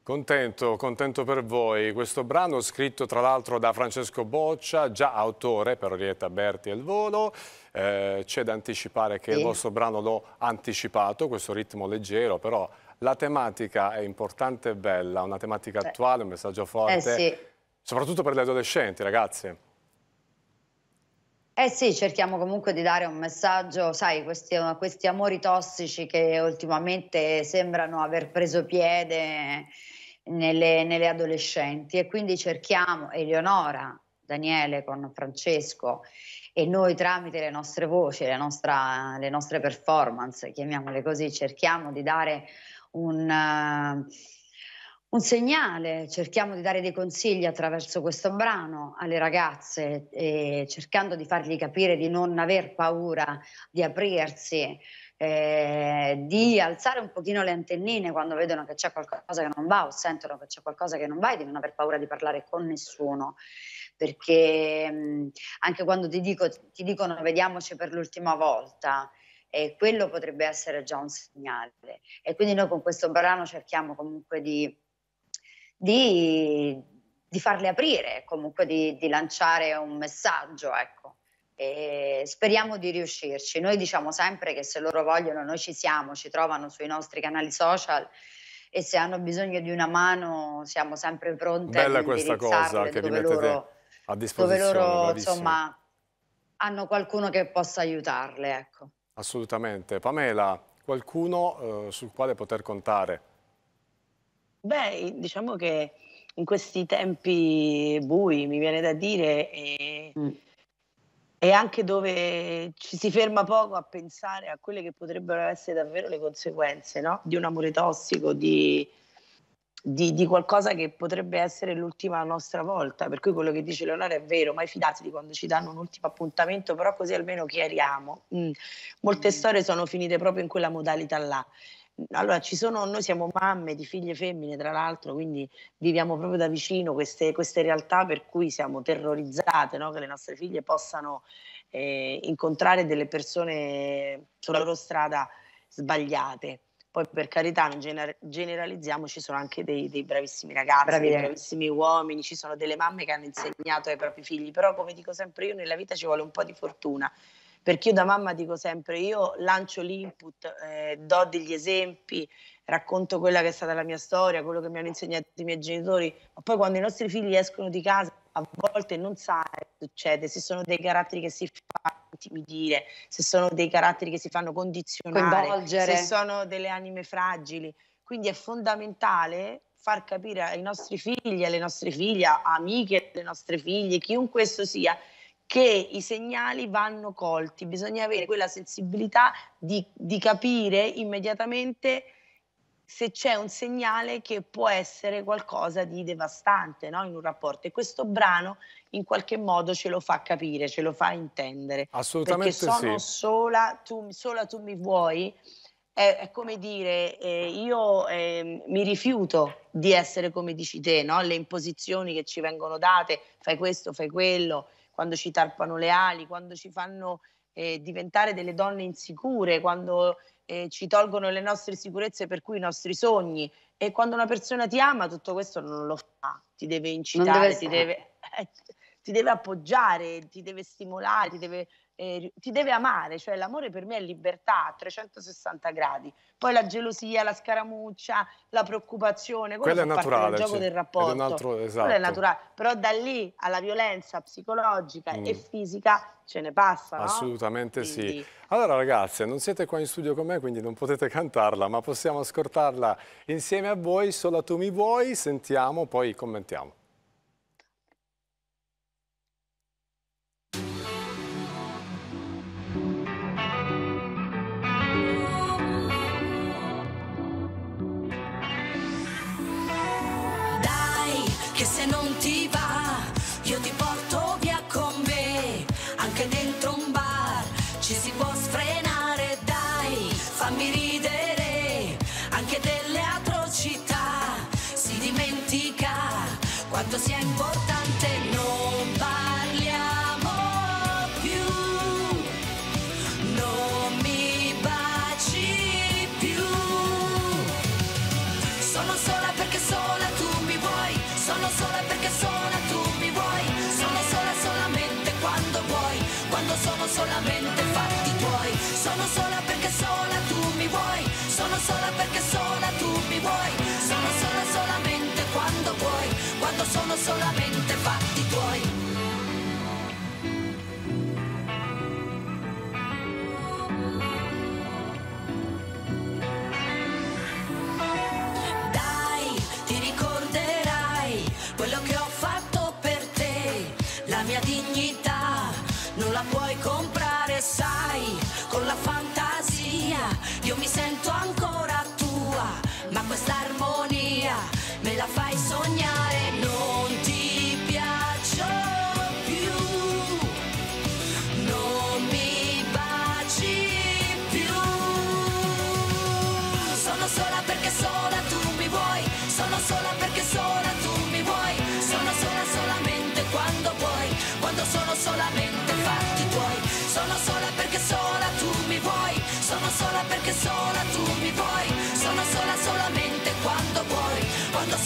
Contento, contento per voi. Questo brano scritto tra l'altro da Francesco Boccia, già autore per Orietta Berti e il volo. Eh, C'è da anticipare che sì. il vostro brano l'ho anticipato, questo ritmo leggero, però la tematica è importante e bella, una tematica attuale, un messaggio eh, forte, eh sì. soprattutto per le adolescenti, ragazze. Eh sì, cerchiamo comunque di dare un messaggio, sai, questi, questi amori tossici che ultimamente sembrano aver preso piede nelle, nelle adolescenti e quindi cerchiamo, Eleonora, Daniele con Francesco e noi tramite le nostre voci, le, nostra, le nostre performance, chiamiamole così, cerchiamo di dare un... Uh, un segnale, cerchiamo di dare dei consigli attraverso questo brano alle ragazze, eh, cercando di fargli capire di non aver paura, di aprirsi, eh, di alzare un pochino le antennine quando vedono che c'è qualcosa che non va o sentono che c'è qualcosa che non va e di non aver paura di parlare con nessuno. Perché mh, anche quando ti, dico, ti dicono vediamoci per l'ultima volta, eh, quello potrebbe essere già un segnale. E quindi noi con questo brano cerchiamo comunque di di, di farle aprire, comunque di, di lanciare un messaggio. Ecco. E speriamo di riuscirci. Noi diciamo sempre che se loro vogliono noi ci siamo, ci trovano sui nostri canali social e se hanno bisogno di una mano siamo sempre pronte Bella a questa cosa che vi mettete loro, a disposizione. Dove loro insomma hanno qualcuno che possa aiutarle. Ecco. Assolutamente. Pamela, qualcuno eh, sul quale poter contare? Beh, diciamo che in questi tempi bui, mi viene da dire, e, mm. e, anche dove ci si ferma poco a pensare a quelle che potrebbero essere davvero le conseguenze no? di un amore tossico, di, di, di, qualcosa che potrebbe essere l'ultima nostra volta. Per cui quello che dice Leonora è vero, mai fidatevi quando ci danno un ultimo appuntamento, però così almeno chiariamo. Mm. Molte mm. storie sono finite proprio in quella modalità là allora ci sono, noi siamo mamme di figlie femmine tra l'altro, quindi viviamo proprio da vicino queste, queste realtà per cui siamo terrorizzate no? che le nostre figlie possano eh, incontrare delle persone sulla loro strada sbagliate. Poi per carità non gener- generalizziamo, ci sono anche dei, dei bravissimi ragazzi, Bravi. dei bravissimi uomini, ci sono delle mamme che hanno insegnato ai propri figli, però come dico sempre io nella vita ci vuole un po' di fortuna perché io da mamma dico sempre, io lancio l'input, eh, do degli esempi, racconto quella che è stata la mia storia, quello che mi hanno insegnato i miei genitori, ma poi quando i nostri figli escono di casa a volte non sai che succede, se sono dei caratteri che si fanno intimidire, se sono dei caratteri che si fanno condizionare, Coinvolgere. se sono delle anime fragili. Quindi è fondamentale far capire ai nostri figli, alle nostre figlie, amiche delle nostre figlie, chiunque esso sia, che i segnali vanno colti, bisogna avere quella sensibilità di, di capire immediatamente se c'è un segnale che può essere qualcosa di devastante no? in un rapporto e questo brano in qualche modo ce lo fa capire, ce lo fa intendere. Assolutamente Perché sono sì. sola, tu, sola tu mi vuoi, è, è come dire eh, io eh, mi rifiuto di essere come dici te, no? le imposizioni che ci vengono date, fai questo, fai quello, quando ci tarpano le ali, quando ci fanno eh, diventare delle donne insicure, quando eh, ci tolgono le nostre sicurezze per cui i nostri sogni. E quando una persona ti ama, tutto questo non lo fa, ti deve incitare, deve ti, deve, eh, ti deve appoggiare, ti deve stimolare, ti deve eh, ti deve amare, cioè l'amore per me è libertà a 360 gradi. Poi la gelosia, la scaramuccia, la preoccupazione, quello è naturale, gioco sì. del rapporto. È un altro, esatto. è naturale, però da lì alla violenza psicologica mm. e fisica ce ne passa, Assolutamente no? quindi... sì. Allora ragazze, non siete qua in studio con me, quindi non potete cantarla, ma possiamo ascoltarla insieme a voi, solo tu mi vuoi, sentiamo, poi commentiamo. Just se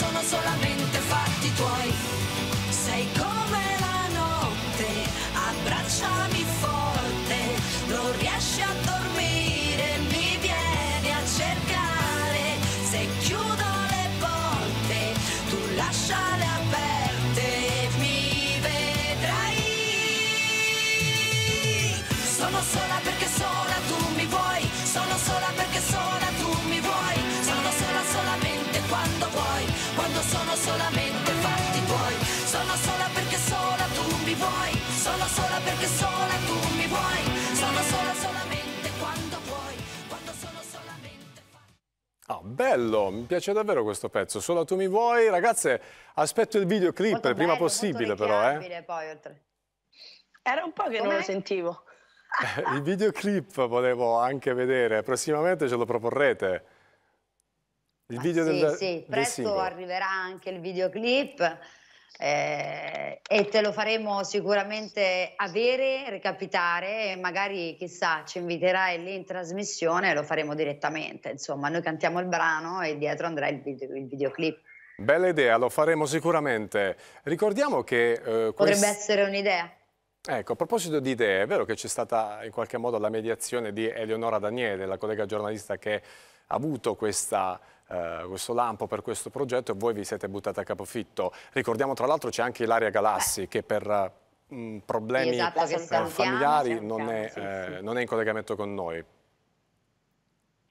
sono solamente bello, mi piace davvero questo pezzo. Solo tu mi vuoi. Ragazze, aspetto il videoclip molto il prima bello, possibile però. Eh. Poi, oltre. Era un po' che Come non lo sentivo. [laughs] il videoclip volevo anche vedere, prossimamente ce lo proporrete. Il ah, video sì, del, sì, del presto del arriverà anche il videoclip eh, e te lo faremo sicuramente avere, recapitare e magari chissà ci inviterai lì in trasmissione e lo faremo direttamente. Insomma, noi cantiamo il brano e dietro andrà il, video, il videoclip. Bella idea, lo faremo sicuramente. Ricordiamo che... Eh, Potrebbe essere un'idea. Ecco, a proposito di idee, è vero che c'è stata in qualche modo la mediazione di Eleonora Daniele, la collega giornalista che ha avuto questa eh, questo lampo per questo progetto e voi vi siete buttati a capofitto. Ricordiamo tra l'altro c'è anche Ilaria Galassi che per eh, mh, problemi esatto, eh, familiari non è, sì, sì. non è in collegamento con noi.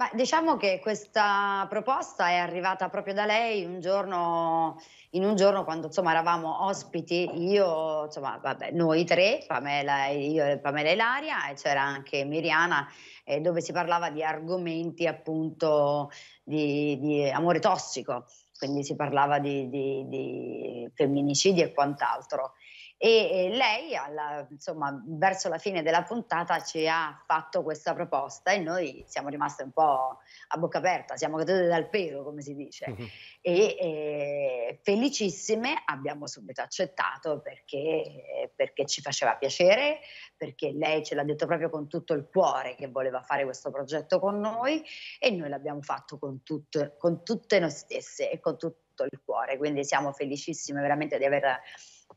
Ma diciamo che questa proposta è arrivata proprio da lei un giorno, in un giorno quando insomma, eravamo ospiti, io, insomma, vabbè, noi tre, Pamela, io e Pamela Ilaria, e c'era anche Miriana, eh, dove si parlava di argomenti appunto di, di amore tossico, quindi si parlava di, di, di femminicidi e quant'altro e lei alla, insomma verso la fine della puntata ci ha fatto questa proposta e noi siamo rimaste un po' a bocca aperta, siamo cadute dal pelo come si dice uh-huh. e eh, felicissime abbiamo subito accettato perché, perché, ci faceva piacere, perché lei ce l'ha detto proprio con tutto il cuore che voleva fare questo progetto con noi e noi l'abbiamo fatto con, tut, con tutte noi stesse e con tutto il cuore, quindi siamo felicissime veramente di aver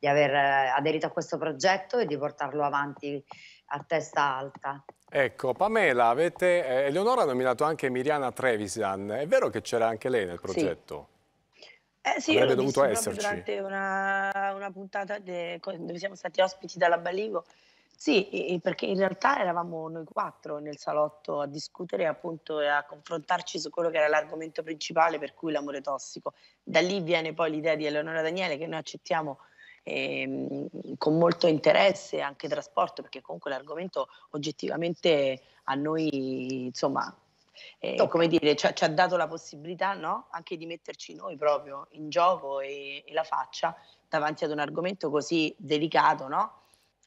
di aver eh, aderito a questo progetto e di portarlo avanti a testa alta. Ecco, Pamela, avete, eh, Eleonora ha nominato anche Miriana Trevisan, è vero che c'era anche lei nel progetto? Sì. Eh sì, avrebbe dovuto esserci. Durante una, una puntata de, dove siamo stati ospiti dalla Balivo. Sì, perché in realtà eravamo noi quattro nel salotto a discutere appunto, e a confrontarci su quello che era l'argomento principale per cui l'amore tossico. Da lì viene poi l'idea di Eleonora Daniele che noi accettiamo ehm, con molto interesse e anche trasporto, perché comunque l'argomento oggettivamente a noi, insomma, eh, come dire, ci ha, ci ha, dato la possibilità no? anche di metterci noi proprio in gioco e, e, la faccia davanti ad un argomento così delicato, no?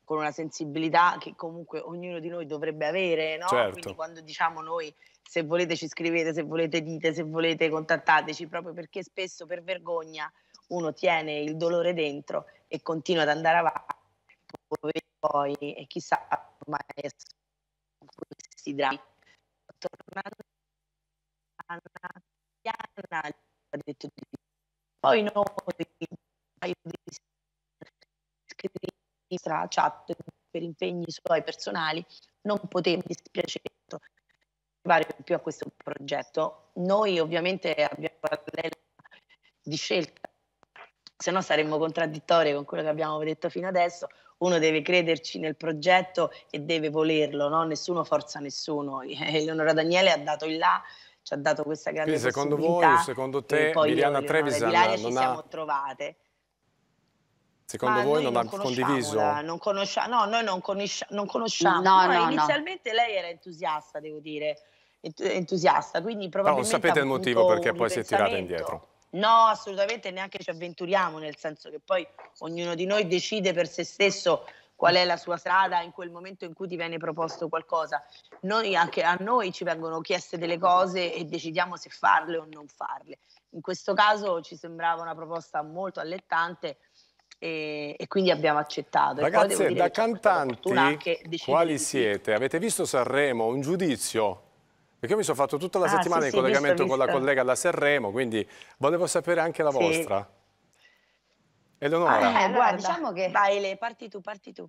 con una sensibilità che comunque ognuno di noi dovrebbe avere, no? certo. quindi quando diciamo noi se volete ci scrivete, se volete dite, se volete contattateci, proprio perché spesso per vergogna uno tiene il dolore dentro e continua ad andare avanti, poi e chissà ormai questi drammi. Tornando a Anna, ha detto di poi noi tra chat per impegni suoi personali non potevo dispiacere più a questo progetto. Noi ovviamente abbiamo una di scelta se no saremmo contraddittori con quello che abbiamo detto fino adesso. Uno deve crederci nel progetto e deve volerlo, no? nessuno forza nessuno. [laughs] Eleonora Daniele ha dato il là, ci ha dato questa grande Quindi, secondo voi, secondo te, Miriana Trevisan non ci ha... siamo trovate. Secondo Ma voi non, non ha condiviso? non conosciamo, no, noi non, conoscia, non conosciamo. No, no, inizialmente lei era entusiasta, devo dire, entusiasta, quindi probabilmente... Ma non sapete il motivo perché poi si è tirata indietro. No, assolutamente neanche ci avventuriamo, nel senso che poi ognuno di noi decide per se stesso qual è la sua strada in quel momento in cui ti viene proposto qualcosa. Noi anche a noi ci vengono chieste delle cose e decidiamo se farle o non farle. In questo caso ci sembrava una proposta molto allettante e, e quindi abbiamo accettato. Ragazzi, da cantanti, quali siete? Avete visto Sanremo? Un giudizio? Perché io mi sono fatto tutta la ah, settimana sì, in sì, collegamento visto, con visto. la collega da Sanremo, quindi volevo sapere anche la sì. vostra. Eleonora. Ah, eh, guarda, diciamo che... Vai, Le, parti tu, parti tu.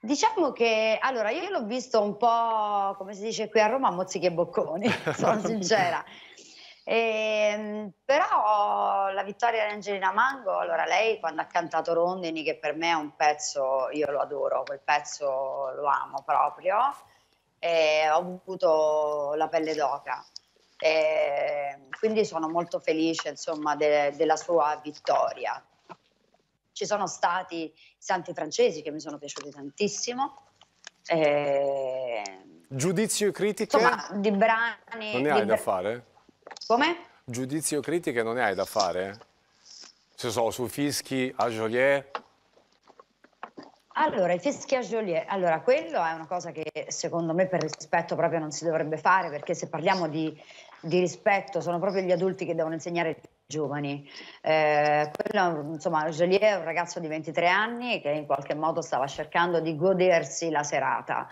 Diciamo che, allora, io l'ho visto un po', come si dice qui a Roma, mozzichi e bocconi, [laughs] sono sincera. E, ehm, però la vittoria di Angelina Mango, allora lei quando ha cantato Rondini, che per me è un pezzo, io lo adoro, quel pezzo lo amo proprio, e ho avuto la pelle d'oca. E quindi sono molto felice insomma, de- della sua vittoria. Ci sono stati i santi francesi che mi sono piaciuti tantissimo. E... Giudizio e critiche? Insomma, di brani... Non ne hai da fare? Come? Giudizio e critiche non ne hai da fare? Se so, su Fischi, a Joliet... Allora, il Joliet, allora quello è una cosa che secondo me per rispetto proprio non si dovrebbe fare perché se parliamo di, di rispetto sono proprio gli adulti che devono insegnare ai giovani. Eh, quello, insomma, Joliet è un ragazzo di 23 anni che in qualche modo stava cercando di godersi la serata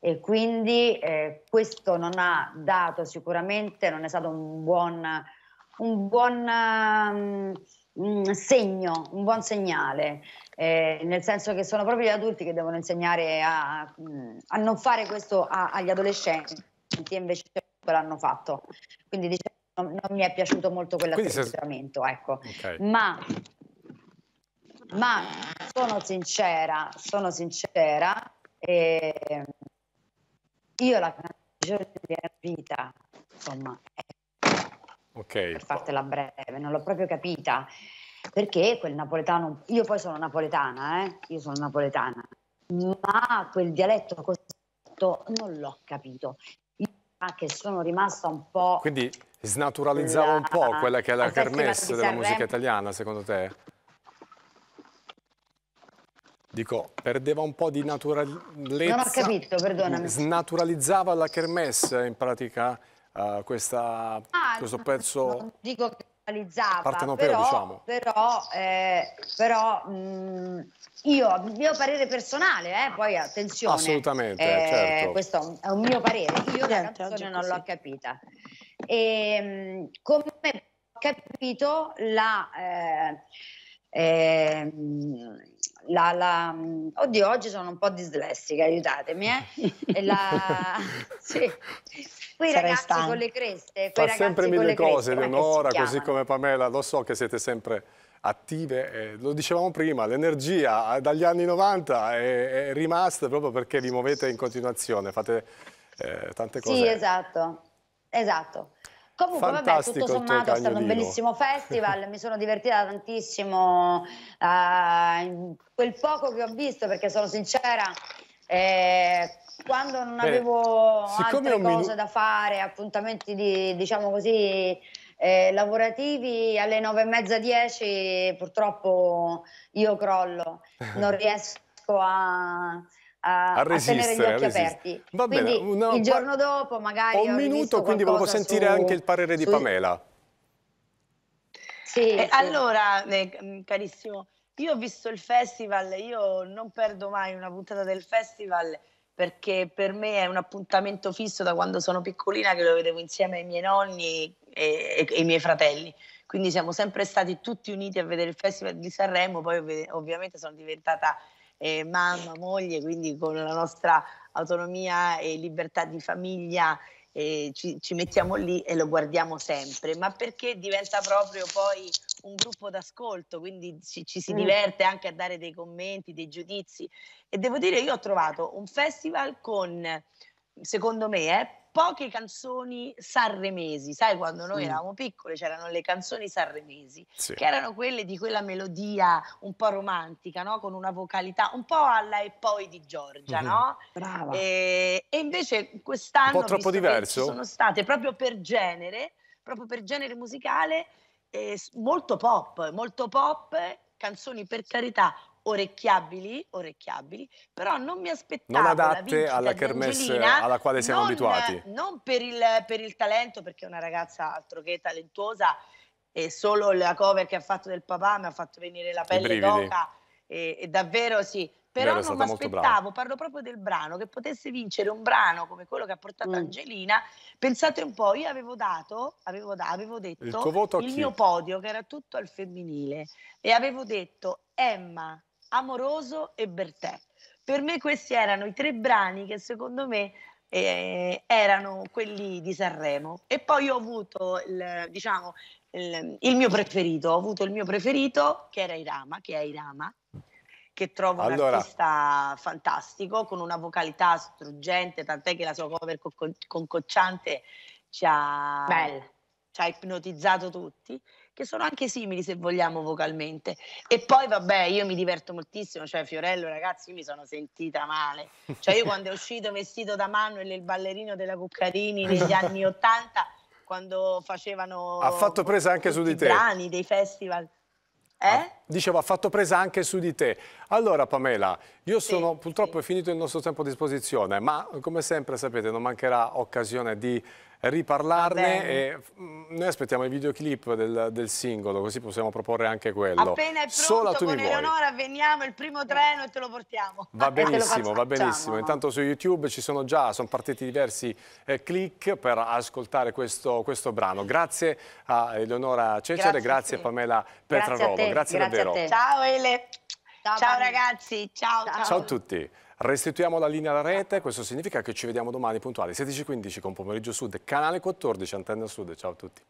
e quindi eh, questo non ha dato sicuramente, non è stato un buon, un buon um, segno, un buon segnale eh, nel senso che sono proprio gli adulti che devono insegnare a, a non fare questo a, agli adolescenti e invece l'hanno fatto. Quindi diciamo, non, non mi è piaciuto molto quell'atteggiamento, se... ecco. Okay. Ma, ma sono sincera, sono sincera, eh, io la canzone della vita, insomma, è, okay. per fartela breve, non l'ho proprio capita perché quel napoletano, io poi sono napoletana, eh? io sono napoletana, ma quel dialetto così non l'ho capito. Io che sono rimasta un po'... Quindi snaturalizzava la... un po' quella che è la, kermesse della musica italiana, secondo te? Dico, perdeva un po' di naturalezza. Non ho capito, perdonami. Snaturalizzava la kermesse in pratica uh, questa, ah, questo pezzo. Dico che realizzava, però, diciamo. però, eh, però mh, mm, io, a mio parere personale, eh, poi attenzione, assolutamente, eh, certo. questo è un mio parere, io la certo, canzone non l'ho capita. E, mm, come ho capito, la, eh, ehm, la, la, oddio, oggi sono un po' dislessica, aiutatemi. Eh? La, [laughs] sì. Quei Sarei ragazzi stanno. con le creste. Fa sempre mille cose, Leonora, così come Pamela, lo so che siete sempre attive, eh, lo dicevamo prima, l'energia eh, dagli anni 90 è, è, rimasta proprio perché vi muovete in continuazione, fate eh, tante cose. Sì, esatto, esatto. Comunque, Fantastico vabbè, tutto sommato è stato un bellissimo festival, mi sono divertita tantissimo uh, quel poco che ho visto, perché sono sincera. Eh, quando non Beh, avevo altre cose da fare, appuntamenti di, diciamo così, eh, lavorativi alle nove e mezza, dieci purtroppo io crollo, non [laughs] riesco a, a, a, resistere, a tenere gli occhi aperti. Va quindi, bene, una, il giorno dopo magari... Un minuto, quindi volevo sentire su, anche il parere di su... Pamela. Sì, eh, sì. Allora, eh, mm, carissimo, io ho visto il festival, io non perdo mai una puntata del festival perché per me è un appuntamento fisso da quando sono piccolina che lo vedevo insieme ai miei nonni e, e, i miei fratelli. Quindi siamo sempre stati tutti uniti a vedere il Festival di Sanremo, poi ovviamente sono diventata eh, mamma, moglie, quindi con la nostra autonomia e libertà di famiglia eh, ci, ci, mettiamo lì e lo guardiamo sempre, ma perché diventa proprio poi un gruppo d'ascolto, quindi ci, ci si mm. diverte anche a dare dei commenti, dei giudizi. E devo dire, io ho trovato un festival con, secondo me, eh, poche canzoni sanremesi, sai quando noi mm. eravamo piccole c'erano le canzoni sanremesi, sì. che erano quelle di quella melodia un po' romantica, no? con una vocalità un po' alla e poi di Giorgia, mm-hmm. no? Brava. E, e invece quest'anno... Un po' troppo diverso? Sono state proprio per genere, proprio per genere musicale, eh, molto pop, molto pop canzoni per carità orecchiabili, orecchiabili però non mi aspettavo non adatte alla kermesse alla quale siamo non, abituati non per il, per il talento perché è una ragazza altro che talentuosa e solo la cover che ha fatto del papà mi ha fatto venire la pelle d'oca e, e, davvero sì però Vero, non mi aspettavo, parlo proprio del brano, che potesse vincere un brano come quello che ha portato mm. Angelina. Pensate un po', io avevo dato, avevo, da, avevo detto il, il mio podio, che era tutto al femminile, e avevo detto Emma, Amoroso e Bertè. Per me questi erano i tre brani che secondo me eh, erano quelli di Sanremo. E poi ho avuto il, diciamo, il, il, mio preferito, ho avuto il mio preferito che era Irama, che è Irama, che trovo allora. un artista fantastico, con una vocalità struggente, tant'è che la sua cover con, con Cocciante ci ha, ci ha ipnotizzato tutti che sono anche simili se vogliamo vocalmente. E poi vabbè, io mi diverto moltissimo, cioè Fiorello ragazzi, io mi sono sentita male. Cioè io quando è uscito vestito da Manuel il ballerino della Cuccarini negli anni Ottanta, quando facevano... Ha fatto presa anche su di te. I brani dei festival. Eh? Dicevo, ha fatto presa anche su di te. Allora, Pamela, io sono sì, purtroppo sì. è finito il nostro tempo a disposizione, ma come sempre sapete, non mancherà occasione di riparlarne. E, mm, noi aspettiamo il videoclip del, del, singolo, così possiamo proporre anche quello. Appena è pronto Solo tu con Eleonora veniamo, il primo treno e te lo portiamo. Va [laughs] benissimo, va benissimo. Intanto su YouTube ci sono già, sono partiti diversi eh, click per ascoltare questo, questo, brano. Grazie a Eleonora Cecere, grazie, grazie a Pamela Petrarobo. grazie, grazie, grazie davvero. Ciao Ele. Ciao, ciao ragazzi, ciao, ciao. Ciao a tutti. Restituiamo la linea alla rete, questo significa che ci vediamo domani puntuali 16.15 con Pomeriggio Sud, canale 14, Antenna Sud. Ciao a tutti.